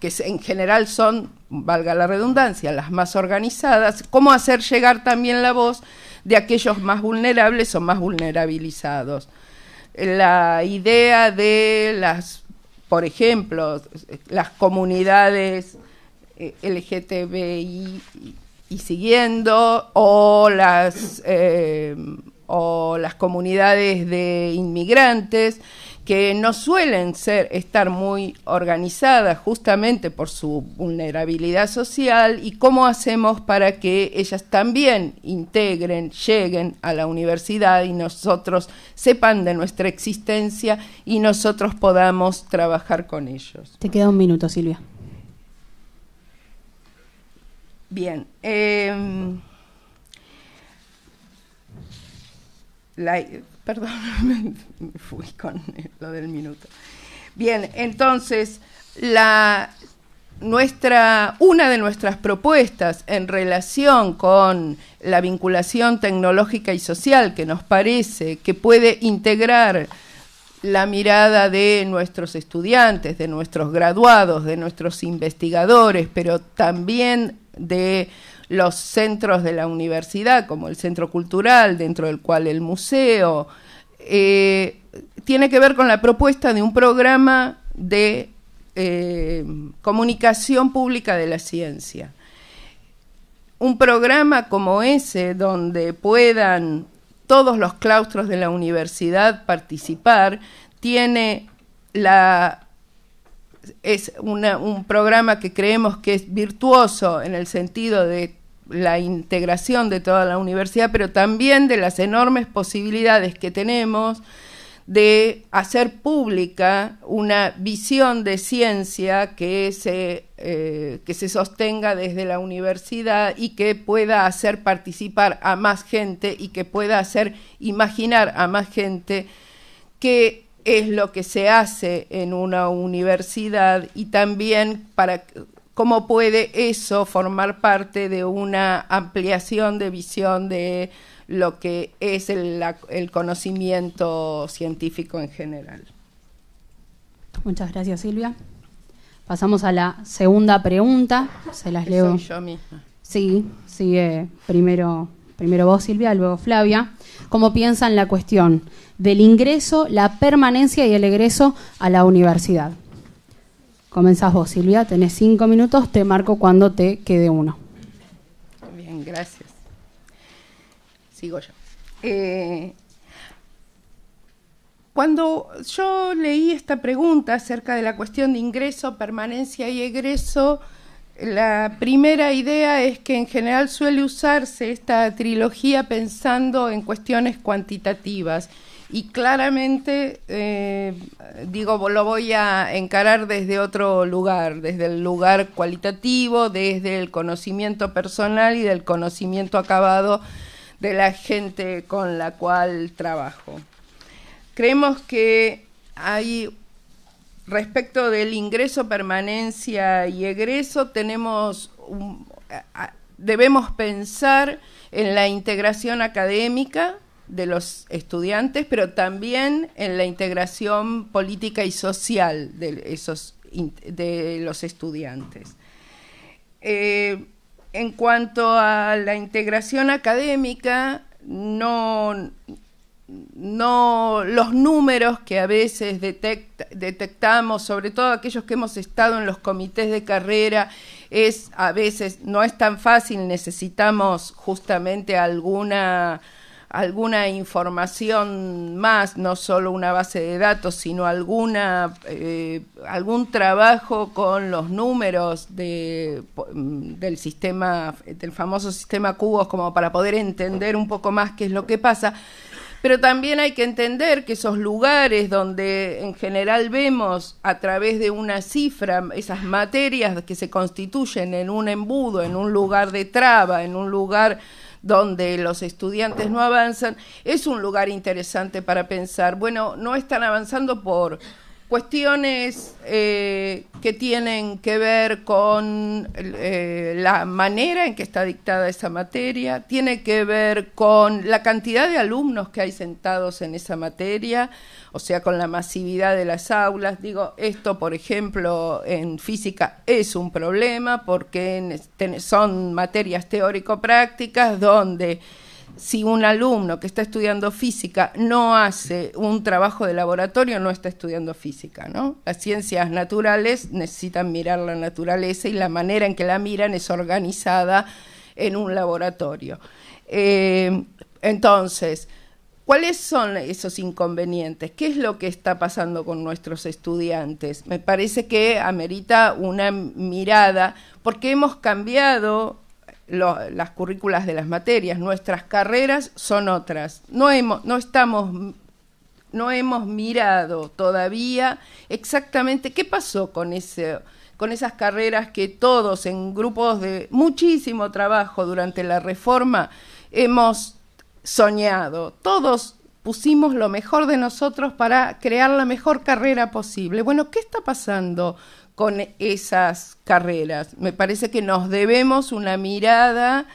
que en general son, valga la redundancia, las más organizadas, cómo hacer llegar también la voz de aquellos más vulnerables o más vulnerabilizados. La idea de las, por ejemplo, las comunidades eh, LGTBI y siguiendo, o las, eh, o las comunidades de inmigrantes, que no suelen ser, estar muy organizadas justamente por su vulnerabilidad social y cómo hacemos para que ellas también integren, lleguen a la universidad y nosotros sepan de nuestra existencia y nosotros podamos trabajar con ellos. Te queda un minuto, Silvia. Bien. Em, perdón, me fui con lo del minuto. Bien, entonces, la, nuestra, una de nuestras propuestas en relación con la vinculación tecnológica y social que nos parece que puede integrar la mirada de nuestros estudiantes, de nuestros graduados, de nuestros investigadores, pero también de los centros de la universidad, como el centro cultural, dentro del cual el museo, eh, tiene que ver con la propuesta de un programa de eh, comunicación pública de la ciencia. Un programa como ese, donde puedan todos los claustros de la universidad participar, tiene la es un programa que creemos que es virtuoso en el sentido de la integración de toda la universidad, pero también de las enormes posibilidades que tenemos de hacer pública una visión de ciencia que se, eh, que se sostenga desde la universidad y que pueda hacer participar a más gente y que pueda hacer imaginar a más gente que es lo que se hace en una universidad y también para cómo puede eso formar parte de una ampliación de visión de lo que es el, conocimiento científico en general. Muchas gracias, Silvia. Pasamos a la segunda pregunta. Se las leo. Sí, sigue primero, primero vos, Silvia, luego Flavia. ¿Cómo piensan la cuestión? del ingreso, la permanencia y el egreso a la universidad. Comenzás vos, Silvia, tenés cinco minutos, te marco cuando te quede uno. Bien, gracias. Sigo yo. Eh, cuando yo leí esta pregunta acerca de la cuestión de ingreso, permanencia y egreso, la primera idea es que en general suele usarse esta trilogía pensando en cuestiones cuantitativas y claramente, eh, digo, lo voy a encarar desde otro lugar, desde el lugar cualitativo, desde el conocimiento personal y del conocimiento acabado de la gente con la cual trabajo. Creemos que hay respecto del ingreso, permanencia y egreso, tenemos debemos pensar en la integración académica, de los estudiantes, pero también en la integración política y social de, esos, de los estudiantes. Eh, en cuanto a la integración académica, no, no los números que a veces detectamos, sobre todo aquellos que hemos estado en los comités de carrera, es a veces no es tan fácil, necesitamos justamente alguna alguna información más, no solo una base de datos, sino alguna, eh, algún trabajo con los números de, mm, del sistema, del famoso sistema cubos, como para poder entender un poco más qué es lo que pasa. Pero también hay que entender que esos lugares donde en general vemos a través de una cifra esas materias que se constituyen en un embudo, en un lugar de traba, en un lugar donde los estudiantes no avanzan, es un lugar interesante para pensar, bueno, no están avanzando por cuestiones eh, que tienen que ver con eh, la manera en que está dictada esa materia, tiene que ver con la cantidad de alumnos que hay sentados en esa materia, o sea, con la masividad de las aulas. Digo, esto, por ejemplo, en física es un problema porque son materias teórico-prácticas donde si un alumno que está estudiando física no hace un trabajo de laboratorio, no está estudiando física, ¿no? Las ciencias naturales necesitan mirar la naturaleza y la manera en que la miran es organizada en un laboratorio. Eh, entonces, ¿Cuáles son esos inconvenientes? ¿Qué es lo que está pasando con nuestros estudiantes? Me parece que amerita una mirada, porque hemos cambiado las currículas de las materias, nuestras carreras son otras. No, hemos, no estamos no hemos mirado todavía exactamente qué pasó con ese con esas carreras que todos en grupos de muchísimo trabajo durante la reforma hemos soñado. Todos pusimos lo mejor de nosotros para crear la mejor carrera posible. Bueno, ¿qué está pasando con esas carreras. Me parece que nos debemos una mirada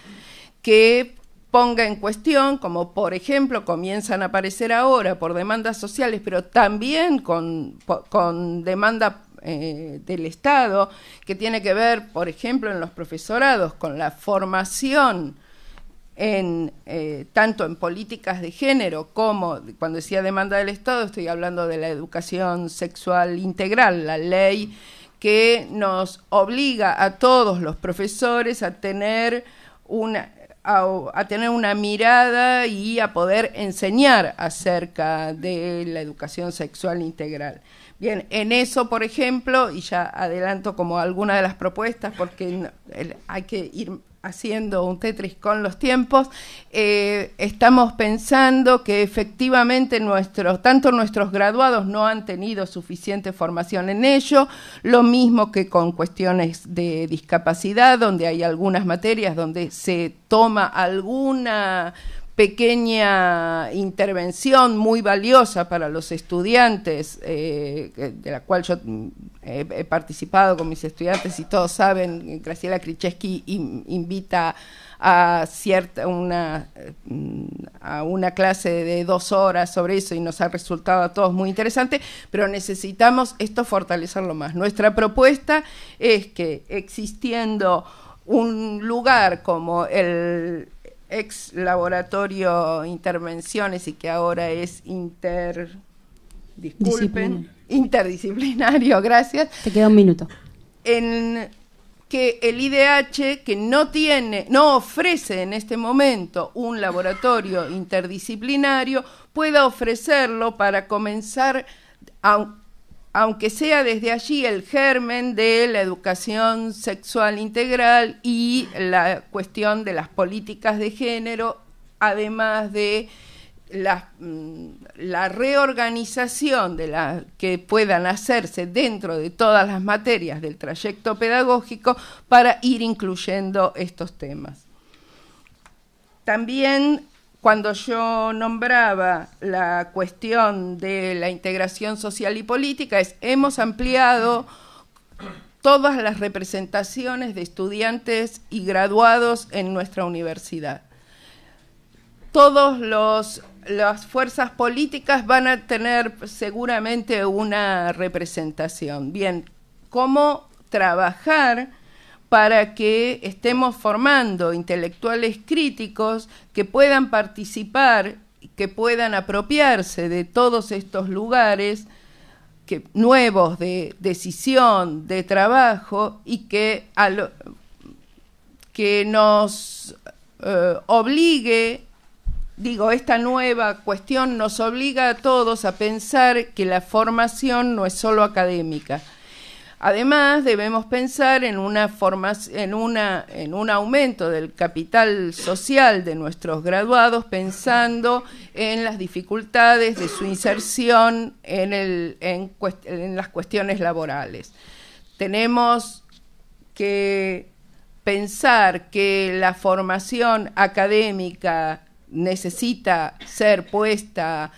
que ponga en cuestión, como por ejemplo comienzan a aparecer ahora por demandas sociales, pero también con, demanda eh, del Estado, que tiene que ver, por ejemplo, en los profesorados, con la formación en, eh, tanto en políticas de género como, cuando decía demanda del Estado, estoy hablando de la educación sexual integral, la ley que nos obliga a todos los profesores a tener una, a, tener una mirada y a poder enseñar acerca de la educación sexual integral. Bien, en eso, por ejemplo, y ya adelanto como alguna de las propuestas, porque hay que ir haciendo un Tetris con los tiempos, eh, estamos pensando que efectivamente tanto nuestros graduados no han tenido suficiente formación en ello, lo mismo que con cuestiones de discapacidad, donde hay algunas materias donde se toma alguna pequeña intervención muy valiosa para los estudiantes, eh, de la cual yo mm, he participado con mis estudiantes y todos saben, Graciela Kricheski invita a cierta una mm, a una clase de dos horas sobre eso y nos ha resultado a todos muy interesante, pero necesitamos esto fortalecerlo más. Nuestra propuesta es que existiendo un lugar como el ex laboratorio intervenciones y que ahora es inter disculpen interdisciplinario gracias te queda un minuto en que el IDH que no tiene no ofrece en este momento un laboratorio interdisciplinario pueda ofrecerlo para comenzar a aunque sea desde allí el germen de la educación sexual integral y la cuestión de las políticas de género, además de mm, la, reorganización de la, que puedan hacerse dentro de todas las materias del trayecto pedagógico para ir incluyendo estos temas. También cuando yo nombraba la cuestión de la integración social y política, hemos ampliado todas las representaciones de estudiantes y graduados en nuestra universidad. Todas las fuerzas políticas van a tener seguramente una representación. Bien, ¿cómo trabajar? para que estemos formando intelectuales críticos que puedan participar, que puedan apropiarse de todos estos lugares nuevos de decisión, de trabajo y que, que nos eh, obligue, digo, esta nueva cuestión nos obliga a todos a pensar que la formación no es solo académica, Además, debemos pensar en una, forma, en, una, en un aumento del capital social de nuestros graduados, pensando en las dificultades de su inserción en, en las cuestiones laborales. Tenemos que pensar que la formación académica necesita ser puesta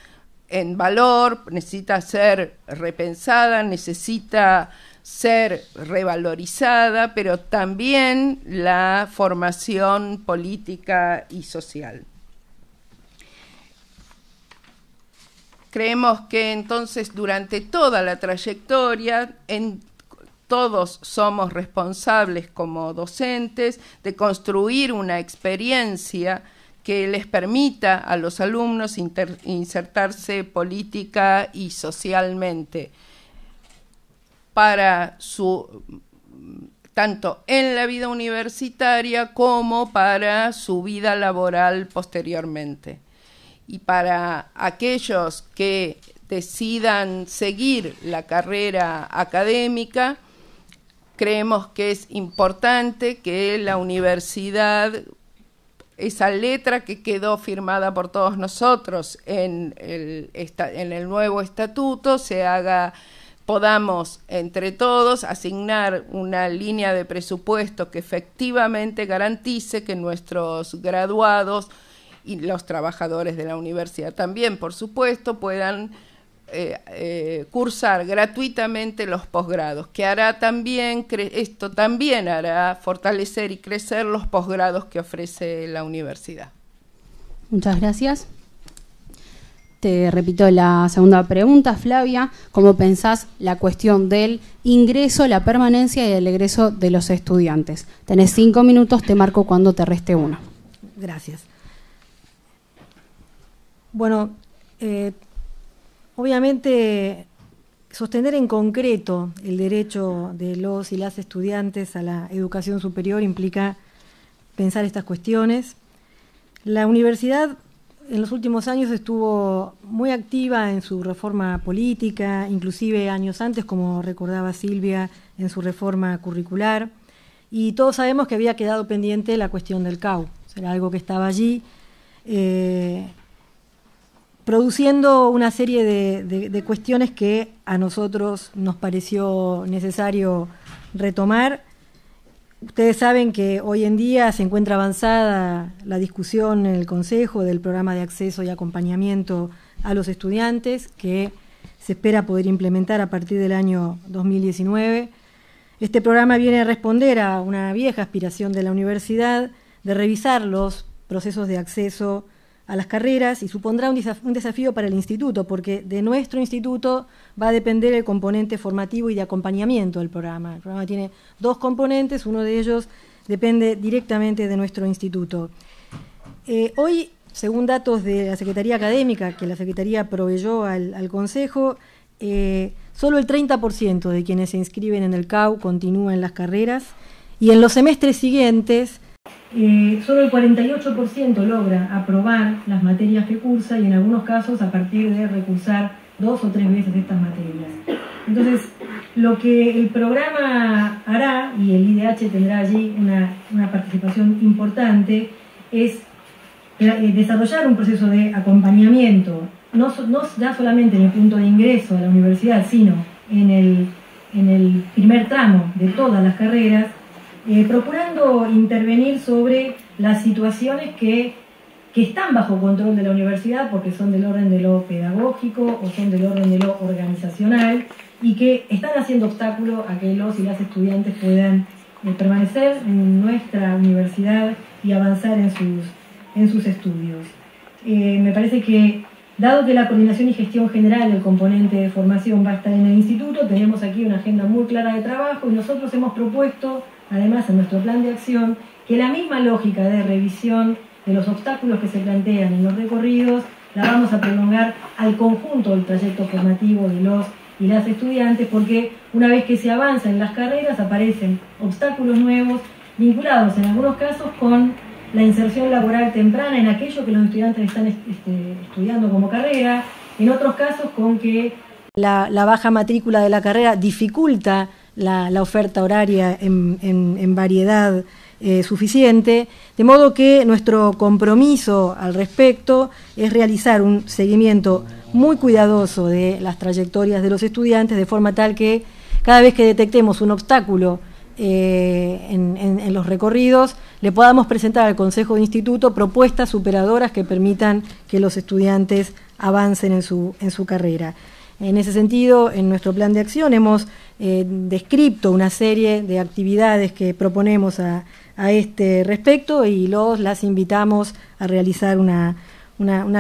en valor, necesita ser repensada, necesita ser revalorizada, pero también la formación política y social. Creemos que entonces durante toda la trayectoria, todos somos responsables como docentes de construir una experiencia que les permita a los alumnos insertarse política y socialmente para su tanto en la vida universitaria como para su vida laboral posteriormente. Y para aquellos que decidan seguir la carrera académica, creemos que es importante que la universidad, esa letra que quedó firmada por todos nosotros en el, en el nuevo estatuto, se haga podamos entre todos asignar una línea de presupuesto que efectivamente garantice que nuestros graduados y los trabajadores de la universidad también, por supuesto, puedan eh, eh, cursar gratuitamente los posgrados, que hará también, esto también hará fortalecer y crecer los posgrados que ofrece la universidad. Muchas gracias. Te repito la segunda pregunta, Flavia, ¿cómo pensás la cuestión del ingreso, la permanencia y el egreso de los estudiantes? Tenés cinco minutos, te marco cuando te reste uno. Gracias. Bueno, eh, obviamente sostener en concreto el derecho de los y las estudiantes a la educación superior implica pensar estas cuestiones. La universidad en los últimos años estuvo muy activa en su reforma política, inclusive años antes, como recordaba Silvia, en su reforma curricular. Y todos sabemos que había quedado pendiente la cuestión del CAU, era algo que estaba allí, eh, produciendo una serie de cuestiones que a nosotros nos pareció necesario retomar Ustedes saben que hoy en día se encuentra avanzada la discusión en el Consejo del programa de acceso y acompañamiento a los estudiantes que se espera poder implementar a partir del año 2019. Este programa viene a responder a una vieja aspiración de la universidad de revisar los procesos de acceso a las carreras y supondrá un, desafío para el instituto, porque de nuestro instituto va a depender el componente formativo y de acompañamiento del programa. El programa tiene dos componentes, uno de ellos depende directamente de nuestro instituto. Eh, hoy, según datos de la Secretaría Académica, que la Secretaría proveyó al, Consejo, eh, solo el 30% de quienes se inscriben en el CAU continúan las carreras y en los semestres siguientes eh, solo el 48% logra aprobar las materias que cursa y en algunos casos a partir de recursar dos o tres veces estas materias. Entonces, lo que el programa hará, y el IDH tendrá allí una, participación importante, es eh, desarrollar un proceso de acompañamiento, no, ya solamente en el punto de ingreso a la universidad, sino en el primer tramo de todas las carreras, eh, procurando intervenir sobre las situaciones que, que están bajo control de la universidad porque son del orden de lo pedagógico o son del orden de lo organizacional y que están haciendo obstáculo a que los y las estudiantes puedan eh, permanecer en nuestra universidad y avanzar en sus, en sus estudios. Eh, me parece que, dado que la coordinación y gestión general del componente de formación va a estar en el instituto, tenemos aquí una agenda muy clara de trabajo y nosotros hemos propuesto además en nuestro plan de acción que la misma lógica de revisión de los obstáculos que se plantean en los recorridos la vamos a prolongar al conjunto del trayecto formativo de los y las estudiantes porque una vez que se avanza en las carreras aparecen obstáculos nuevos vinculados en algunos casos con la inserción laboral temprana en aquello que los estudiantes están este, estudiando como carrera, en otros casos con que la, la baja matrícula de la carrera dificulta la, oferta horaria en, variedad eh, suficiente, de modo que nuestro compromiso al respecto es realizar un seguimiento muy cuidadoso de las trayectorias de los estudiantes, de forma tal que cada vez que detectemos un obstáculo eh, en, los recorridos, le podamos presentar al Consejo de Instituto propuestas superadoras que permitan que los estudiantes avancen en su carrera. En ese sentido, en nuestro plan de acción hemos eh, descrito una serie de actividades que proponemos a, este respecto y los las invitamos a realizar una,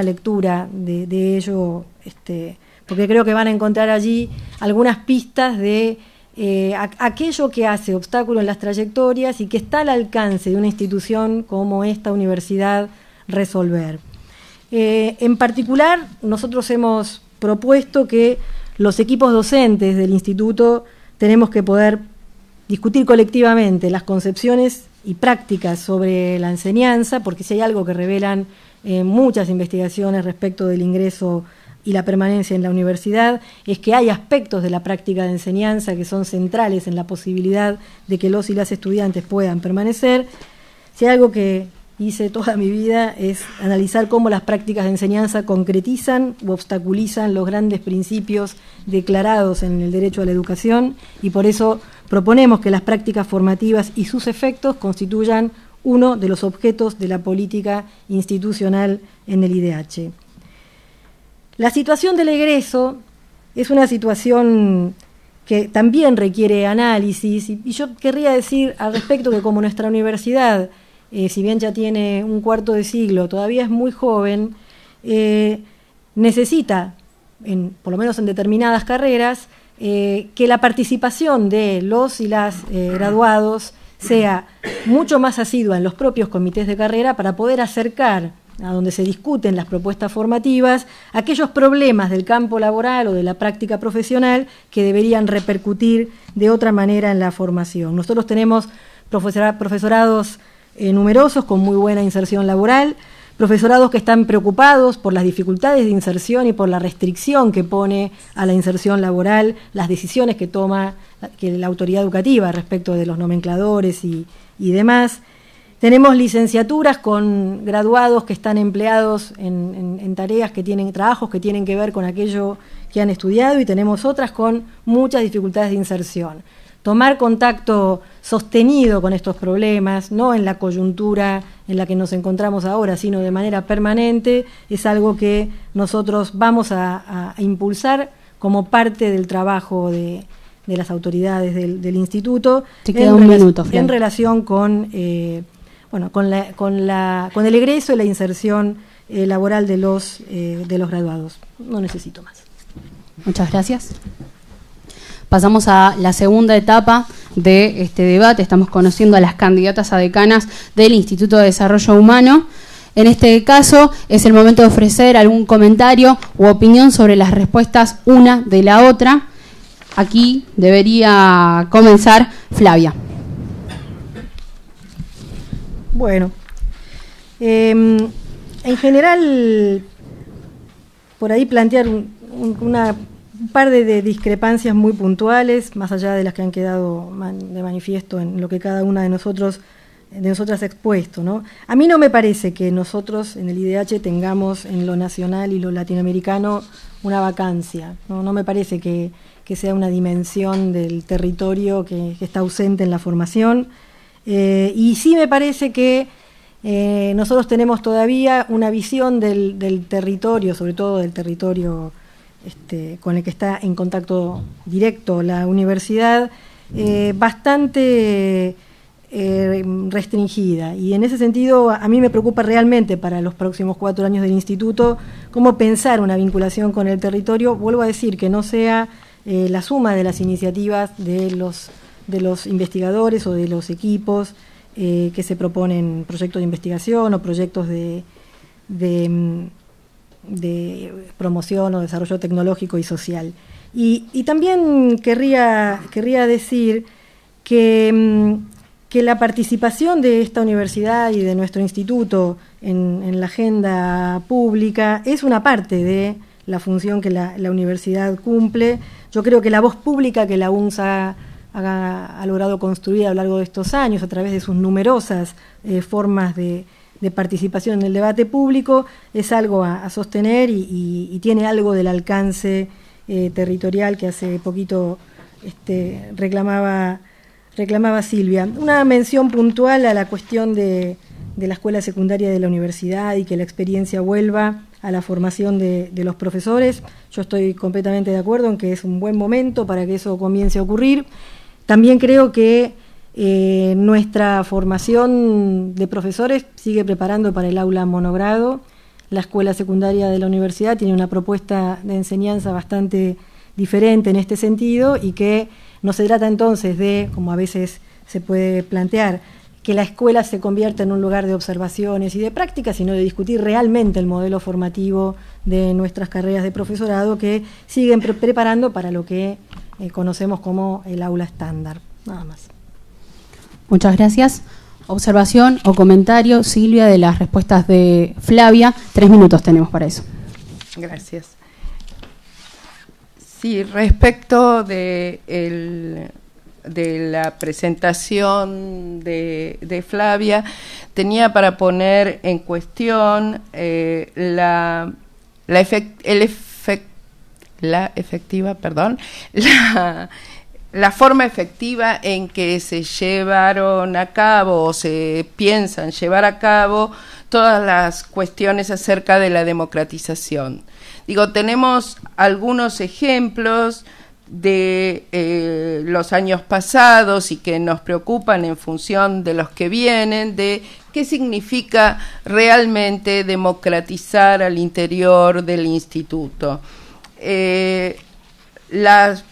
lectura de, ello, este, porque creo que van a encontrar allí algunas pistas de eh, aquello que hace obstáculo en las trayectorias y que está al alcance de una institución como esta universidad resolver. Eh, en particular, nosotros hemos propuesto que los equipos docentes del instituto tenemos que poder discutir colectivamente las concepciones y prácticas sobre la enseñanza, porque si hay algo que revelan eh, muchas investigaciones respecto del ingreso y la permanencia en la universidad, es que hay aspectos de la práctica de enseñanza que son centrales en la posibilidad de que los y las estudiantes puedan permanecer. Si hay algo que hice toda mi vida es analizar cómo las prácticas de enseñanza concretizan u obstaculizan los grandes principios declarados en el derecho a la educación y por eso proponemos que las prácticas formativas y sus efectos constituyan uno de los objetos de la política institucional en el IDH. La situación del egreso es una situación que también requiere análisis y, y yo querría decir al respecto que como nuestra universidad eh, si bien ya tiene un cuarto de siglo, todavía es muy joven, eh, necesita, por lo menos en determinadas carreras, eh, que la participación de los y las graduados sea mucho más asidua en los propios comités de carrera para poder acercar a donde se discuten las propuestas formativas, aquellos problemas del campo laboral o de la práctica profesional que deberían repercutir de otra manera en la formación. Nosotros tenemos profesorados eh, numerosos con muy buena inserción laboral, profesorados que están preocupados por las dificultades de inserción y por la restricción que pone a la inserción laboral las decisiones que toma la, autoridad educativa respecto de los nomencladores y, demás. Tenemos licenciaturas con graduados que están empleados en, tareas que tienen, trabajos que tienen que ver con aquello que han estudiado y tenemos otras con muchas dificultades de inserción tomar contacto sostenido con estos problemas, no en la coyuntura en la que nos encontramos ahora, sino de manera permanente, es algo que nosotros vamos a, impulsar como parte del trabajo de, las autoridades del, instituto en, un minuto, en, relación con, eh, con, el egreso y la inserción eh, laboral de los, eh, de los graduados. No necesito más. Muchas gracias pasamos a la segunda etapa de este debate. Estamos conociendo a las candidatas a decanas del Instituto de Desarrollo Humano. En este caso es el momento de ofrecer algún comentario u opinión sobre las respuestas una de la otra. Aquí debería comenzar Flavia. Bueno, em, en general, por ahí plantear una un par de, discrepancias muy puntuales, más allá de las que han quedado de manifiesto en lo que cada una de nosotros de nosotras ha expuesto. ¿no? A mí no me parece que nosotros en el IDH tengamos en lo nacional y lo latinoamericano una vacancia. No, me parece que, sea una dimensión del territorio que, está ausente en la formación. Eh, y sí me parece que eh, nosotros tenemos todavía una visión del territorio, sobre todo del territorio este, con el que está en contacto directo la universidad, eh, bastante eh, restringida. Y en ese sentido, a mí me preocupa realmente para los próximos cuatro años del instituto cómo pensar una vinculación con el territorio. Vuelvo a decir que no sea eh, la suma de las iniciativas de los, de los investigadores o de los equipos que se proponen proyectos de investigación o proyectos de mm, de promoción o desarrollo tecnológico y social. Y, también querría, querría decir que, mm, que, la participación de esta universidad y de nuestro instituto en, la agenda pública es una parte de la función que la, universidad cumple. Yo creo que la voz pública que la UNSA ha, logrado construir a lo largo de estos años a través de sus numerosas eh, formas de, de participación en el debate público, es algo a, sostener y, tiene algo del alcance eh, territorial que hace poquito este, reclamaba, reclamaba Silvia. Una mención puntual a la cuestión de, la escuela secundaria de la universidad y que la experiencia vuelva a la formación de, de los profesores. Yo estoy completamente de acuerdo en que es un buen momento para que eso comience a ocurrir. También creo que eh, nuestra formación de profesores sigue preparando para el aula monogrado. La escuela secundaria de la universidad tiene una propuesta de enseñanza bastante diferente en este sentido y que no se trata entonces de, como a veces se puede plantear, que la escuela se convierta en un lugar de observaciones y de prácticas, sino de discutir realmente el modelo formativo de nuestras carreras de profesorado que siguen preparando para lo que eh, conocemos como el aula estándar. Nada más. Muchas gracias. Observación o comentario, Silvia, de las respuestas de Flavia. Tres minutos tenemos para eso. Gracias. Sí, respecto de, de la presentación de, Flavia, tenía para poner en cuestión eh, la, la, el la efectiva, perdón, la la forma efectiva en que se llevaron a cabo o se piensan llevar a cabo todas las cuestiones acerca de la democratización. Digo, tenemos algunos ejemplos de eh, los años pasados y que nos preocupan en función de los que vienen, de qué significa realmente democratizar al interior del instituto. Eh, las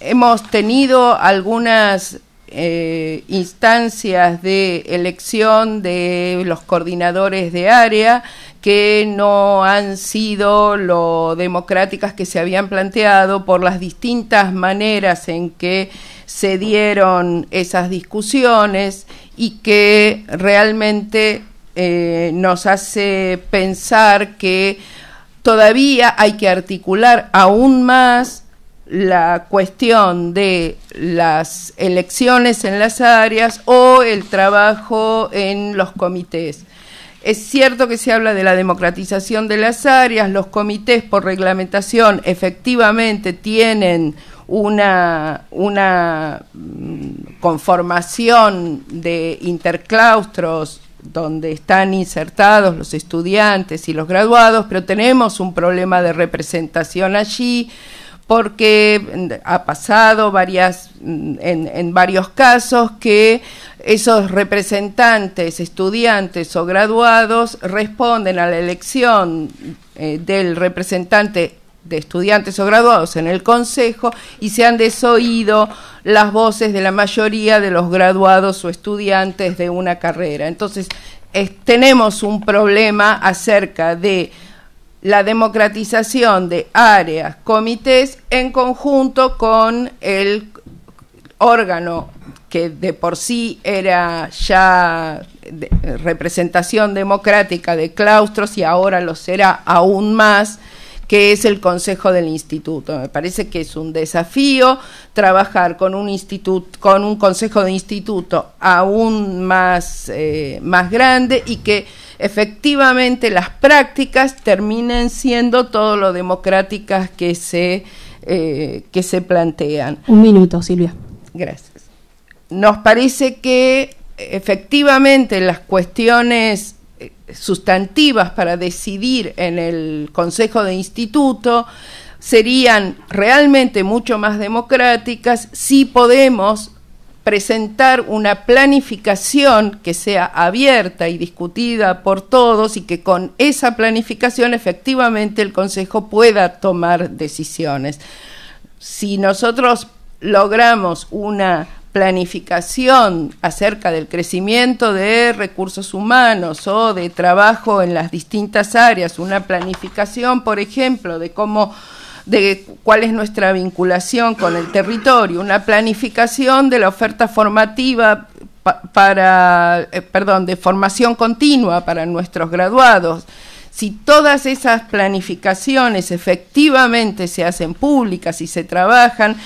hemos tenido algunas eh, instancias de elección de los coordinadores de área que no han sido lo democráticas que se habían planteado por las distintas maneras en que se dieron esas discusiones y que realmente eh, nos hace pensar que todavía hay que articular aún más la cuestión de las elecciones en las áreas o el trabajo en los comités. Es cierto que se habla de la democratización de las áreas, los comités por reglamentación efectivamente tienen una, una mm, conformación de interclaustros donde están insertados los estudiantes y los graduados, pero tenemos un problema de representación allí porque mm, ha pasado varias, mm, en, varios casos que esos representantes, estudiantes o graduados responden a la elección eh, del representante de estudiantes o graduados en el Consejo y se han desoído las voces de la mayoría de los graduados o estudiantes de una carrera. Entonces, tenemos un problema acerca de la democratización de áreas, comités, en conjunto con el órgano que de por sí era ya representación democrática de claustros y ahora lo será aún más, que es el Consejo del Instituto. Me parece que es un desafío trabajar con un instituto, con un Consejo de Instituto aún más, eh, más grande y que efectivamente las prácticas terminen siendo todo lo democráticas que se, eh, que se plantean. Un minuto, Silvia. Gracias. Nos parece que efectivamente las cuestiones eh, sustantivas para decidir en el Consejo de Instituto serían realmente mucho más democráticas si podemos presentar una planificación que sea abierta y discutida por todos y que con esa planificación efectivamente el Consejo pueda tomar decisiones. Si nosotros logramos una planificación acerca del crecimiento de recursos humanos o de trabajo en las distintas áreas, una planificación, por ejemplo, de cómo de cuál es nuestra vinculación con el territorio, una planificación de la oferta formativa para, eh, perdón, de formación continua para nuestros graduados. Si todas esas planificaciones efectivamente se hacen públicas y se trabajan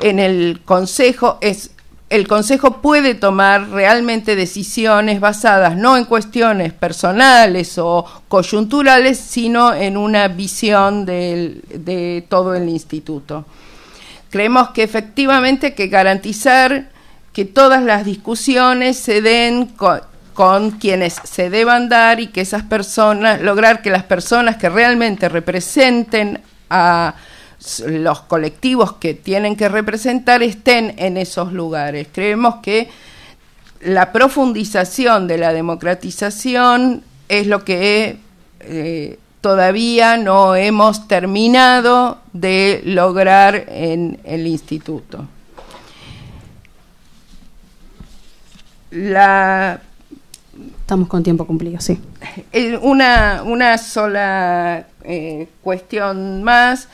en el Consejo, es el Consejo puede tomar realmente decisiones basadas no en cuestiones personales o coyunturales, sino en una visión de todo el instituto. Creemos que efectivamente hay que garantizar que todas las discusiones se den con, con quienes se deban dar y que esas personas, lograr que las personas que realmente representen a los colectivos que tienen que representar estén en esos lugares. Creemos que la profundización de la democratización es lo que eh, todavía no hemos terminado de lograr en el instituto. Estamos con tiempo cumplido, sí. Eh, una, una sola eh, cuestión más.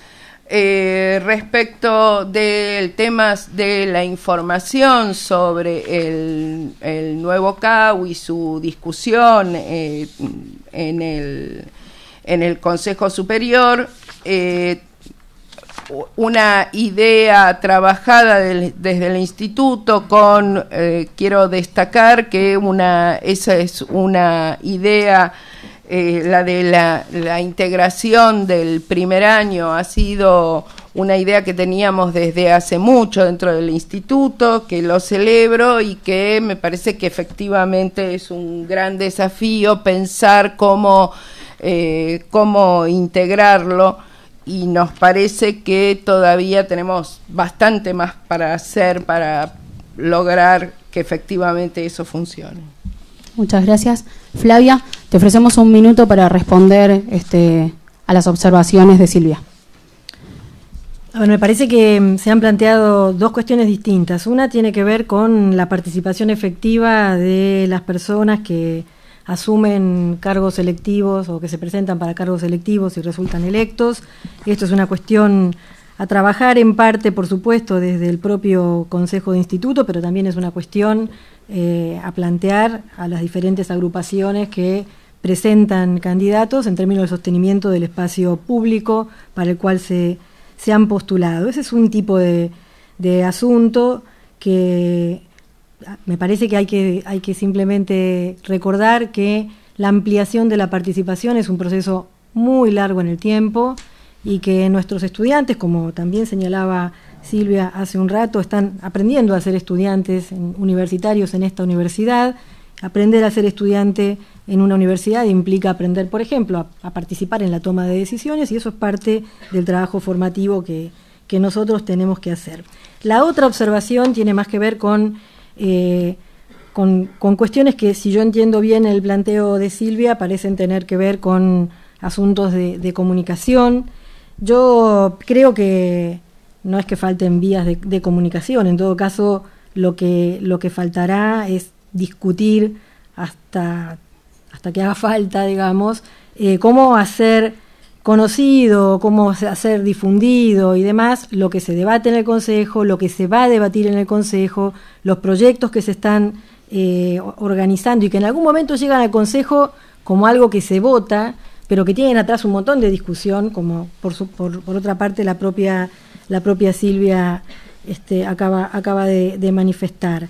Eh, respecto del tema de la información sobre el, nuevo CAU y su discusión eh, en, el, en el Consejo Superior, eh, una idea trabajada desde el instituto con, quiero destacar que una, esa es una idea eh, la de la, la, integración del primer año ha sido una idea que teníamos desde hace mucho dentro del instituto, que lo celebro y que me parece que efectivamente es un gran desafío pensar cómo, eh, cómo integrarlo y nos parece que todavía tenemos bastante más para hacer para lograr que efectivamente eso funcione. Muchas gracias. Flavia, te ofrecemos un minuto para responder este, a las observaciones de Silvia. Bueno, me parece que mm, se han planteado dos cuestiones distintas. Una tiene que ver con la participación efectiva de las personas que asumen cargos electivos o que se presentan para cargos electivos y resultan electos. Esto es una cuestión a trabajar en parte, por supuesto, desde el propio Consejo de Instituto, pero también es una cuestión eh, a plantear a las diferentes agrupaciones que presentan candidatos en términos de sostenimiento del espacio público para el cual se, han postulado. Ese es un tipo de, asunto que ah, me parece que hay, que hay que simplemente recordar que la ampliación de la participación es un proceso muy largo en el tiempo y que nuestros estudiantes, como también señalaba Silvia hace un rato, están aprendiendo a ser estudiantes universitarios en esta universidad. Aprender a ser estudiante en una universidad implica aprender, por ejemplo, a, participar en la toma de decisiones y eso es parte del trabajo formativo que, nosotros tenemos que hacer. La otra observación tiene más que ver eh, con, con, cuestiones que, si yo entiendo bien el planteo de Silvia, parecen tener que ver con asuntos de, comunicación. Yo creo que no es que falten vías de, comunicación, en todo caso lo que, lo que faltará es discutir hasta hasta que haga falta, digamos, eh, cómo hacer conocido, cómo hacer difundido y demás lo que se debate en el Consejo, lo que se va a debatir en el Consejo, los proyectos que se están eh, organizando y que en algún momento llegan al Consejo como algo que se vota, pero que tienen atrás un montón de discusión, como por, otra parte la propia, la propia Silvia este, acaba, acaba de, manifestar.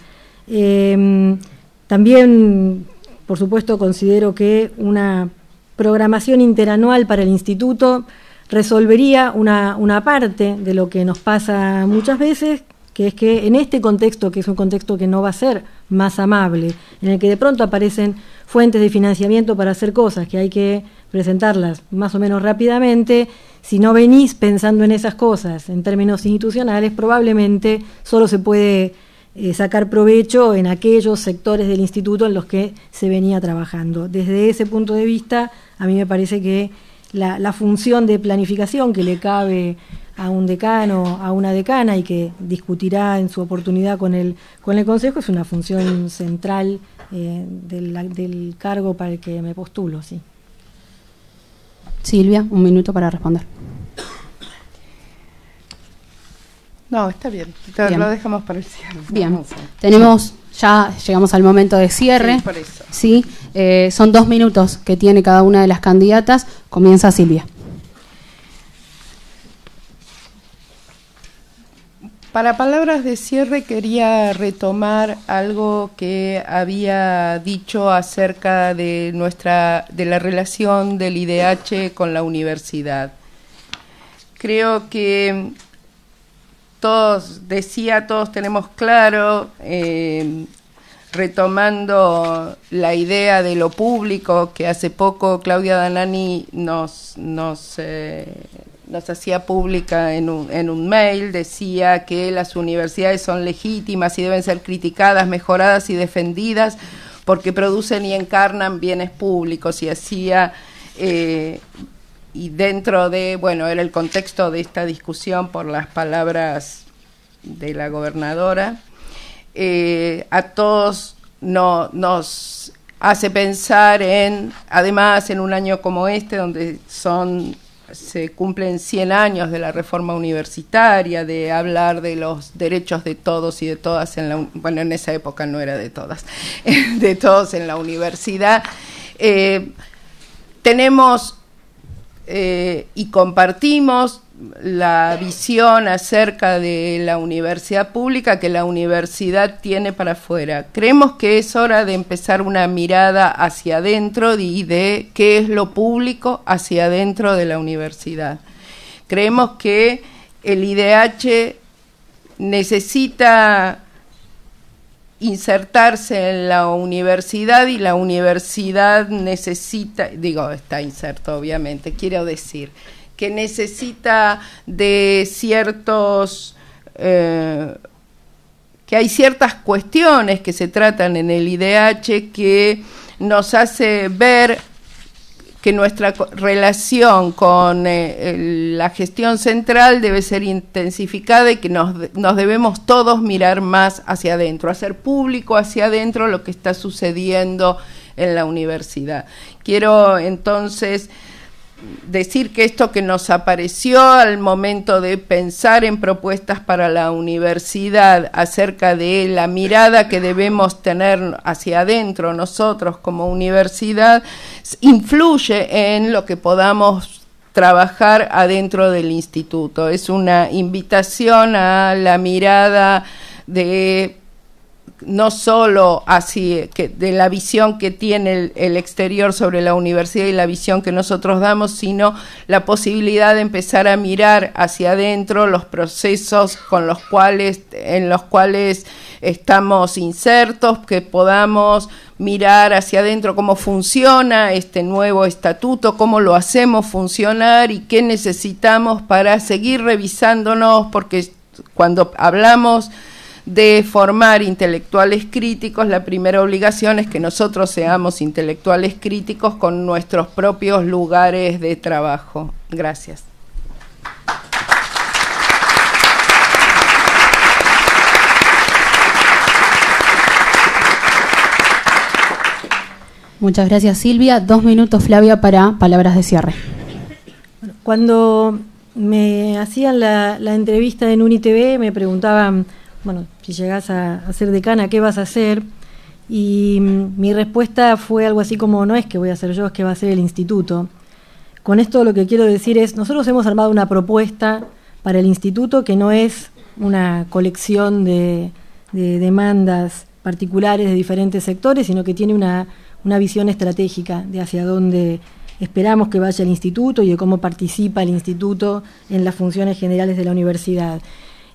Em, también por supuesto, considero que una programación interanual para el instituto resolvería una, parte de lo que nos pasa muchas veces, que es que en este contexto, que es un contexto que no va a ser más amable, en el que de pronto aparecen fuentes de financiamiento para hacer cosas que hay que presentarlas más o menos rápidamente, si no venís pensando en esas cosas en términos institucionales, probablemente solo se puede eh, sacar provecho en aquellos sectores del instituto en los que se venía trabajando. Desde ese punto de vista, a mí me parece que la, función de planificación que le cabe a un decano, a una decana y que discutirá en su oportunidad con el, Consejo, es una función central eh, del, cargo para el que me postulo. Silvia, un minuto para responder. No, está bien. Lo dejamos para el cierre. Bien. Tenemos, ya llegamos al momento de cierre. Sí, eh, son dos minutos que tiene cada una de las candidatas. Comienza Silvia. Para palabras de cierre quería retomar algo que había dicho acerca de nuestra de la relación del IDH con la universidad. Creo que todos decía, todos tenemos claro, eh, retomando la idea de lo público que hace poco Claudia Danani nos, nos, eh, nos hacía pública en un, mail, decía que las universidades son legítimas y deben ser criticadas, mejoradas y defendidas porque producen y encarnan bienes públicos y hacía... Eh, y dentro de, bueno, era el contexto de esta discusión por las palabras de la gobernadora, eh, a todos no, nos hace pensar en, además, en un año como este, donde son se cumplen 100 años de la reforma universitaria, de hablar de los derechos de todos y de todas en la bueno, en esa época no era de todas, de todos en la universidad. Eh, tenemos eh, y compartimos la visión acerca de la universidad pública que la universidad tiene para afuera. Creemos que es hora de empezar una mirada hacia adentro y de qué es lo público hacia adentro de la universidad. Creemos que el IDH necesita insertarse en la universidad y la universidad necesita, digo, está inserto obviamente, quiero decir, que necesita de ciertos... Eh, que hay ciertas cuestiones que se tratan en el IDH que nos hace ver que nuestra relación con eh, la gestión central debe ser intensificada y que nos, nos debemos todos mirar más hacia adentro, hacer público hacia adentro lo que está sucediendo en la universidad. Quiero entonces decir que esto que nos apareció al momento de pensar en propuestas para la universidad acerca de la mirada que debemos tener hacia adentro nosotros como universidad influye en lo que podamos trabajar adentro del instituto. Es una invitación a la mirada de no solo así que de la visión que tiene el, exterior sobre la universidad y la visión que nosotros damos, sino la posibilidad de empezar a mirar hacia adentro los procesos con los cuales en los cuales estamos insertos, que podamos mirar hacia adentro cómo funciona este nuevo estatuto, cómo lo hacemos funcionar y qué necesitamos para seguir revisándonos porque cuando hablamos de formar intelectuales críticos, la primera obligación es que nosotros seamos intelectuales críticos con nuestros propios lugares de trabajo. Gracias. Muchas gracias Silvia. Dos minutos Flavia para palabras de cierre. Cuando me hacían la, entrevista en UNITV me preguntaban, bueno, si llegas a, hacer ser decana, ¿qué vas a hacer? Y mm, mi respuesta fue algo así como, no es que voy a hacer yo, es que va a ser el instituto. Con esto lo que quiero decir es, nosotros hemos armado una propuesta para el instituto que no es una colección de, demandas particulares de diferentes sectores, sino que tiene una, una visión estratégica de hacia dónde esperamos que vaya el instituto y de cómo participa el instituto en las funciones generales de la universidad.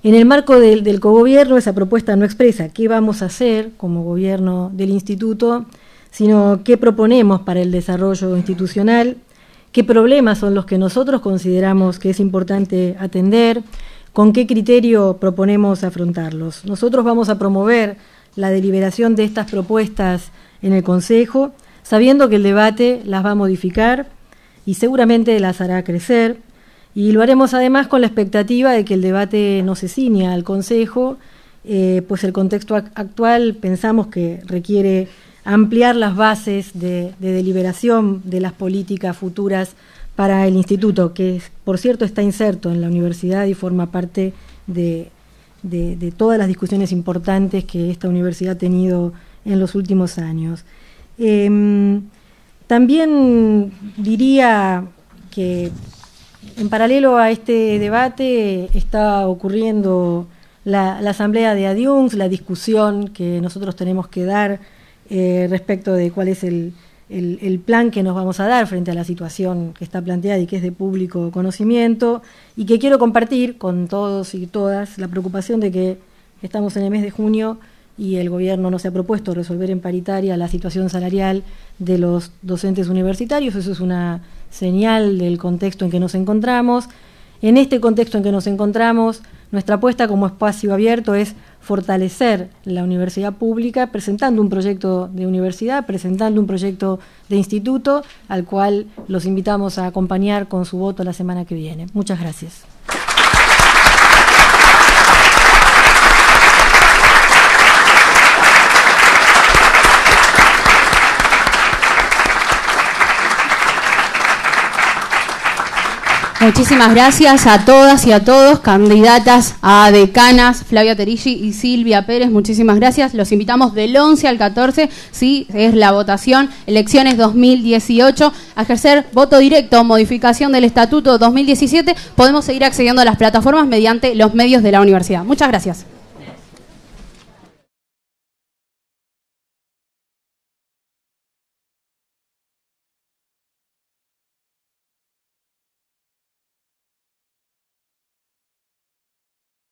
En el marco del, cogobierno, esa propuesta no expresa qué vamos a hacer como gobierno del instituto, sino qué proponemos para el desarrollo institucional, qué problemas son los que nosotros consideramos que es importante atender, con qué criterio proponemos afrontarlos. Nosotros vamos a promover la deliberación de estas propuestas en el Consejo, sabiendo que el debate las va a modificar y seguramente las hará crecer y lo haremos además con la expectativa de que el debate no se ciña al Consejo, eh, pues el contexto actual pensamos que requiere ampliar las bases de, deliberación de las políticas futuras para el instituto, que por cierto está inserto en la universidad y forma parte de, todas las discusiones importantes que esta universidad ha tenido en los últimos años. Em, también diría que en paralelo a este debate está ocurriendo la, asamblea de Adiunx, la discusión que nosotros tenemos que dar eh, respecto de cuál es el, el, plan que nos vamos a dar frente a la situación que está planteada y que es de público conocimiento y que quiero compartir con todos y todas la preocupación de que estamos en el mes de junio y el gobierno no se ha propuesto resolver en paritaria la situación salarial de los docentes universitarios. Eso es una señal del contexto en que nos encontramos. En este contexto en que nos encontramos, nuestra apuesta como espacio abierto es fortalecer la universidad pública presentando un proyecto de universidad, presentando un proyecto de instituto, al cual los invitamos a acompañar con su voto la semana que viene. Muchas gracias. Muchísimas gracias a todas y a todos, candidatas a decanas, Flavia Terigi y Silvia Pérez, muchísimas gracias. Los invitamos del 11 al 14, sí, es la votación, elecciones 2018, a ejercer voto directo, modificación del estatuto 2017. Podemos seguir accediendo a las plataformas mediante los medios de la universidad. Muchas gracias.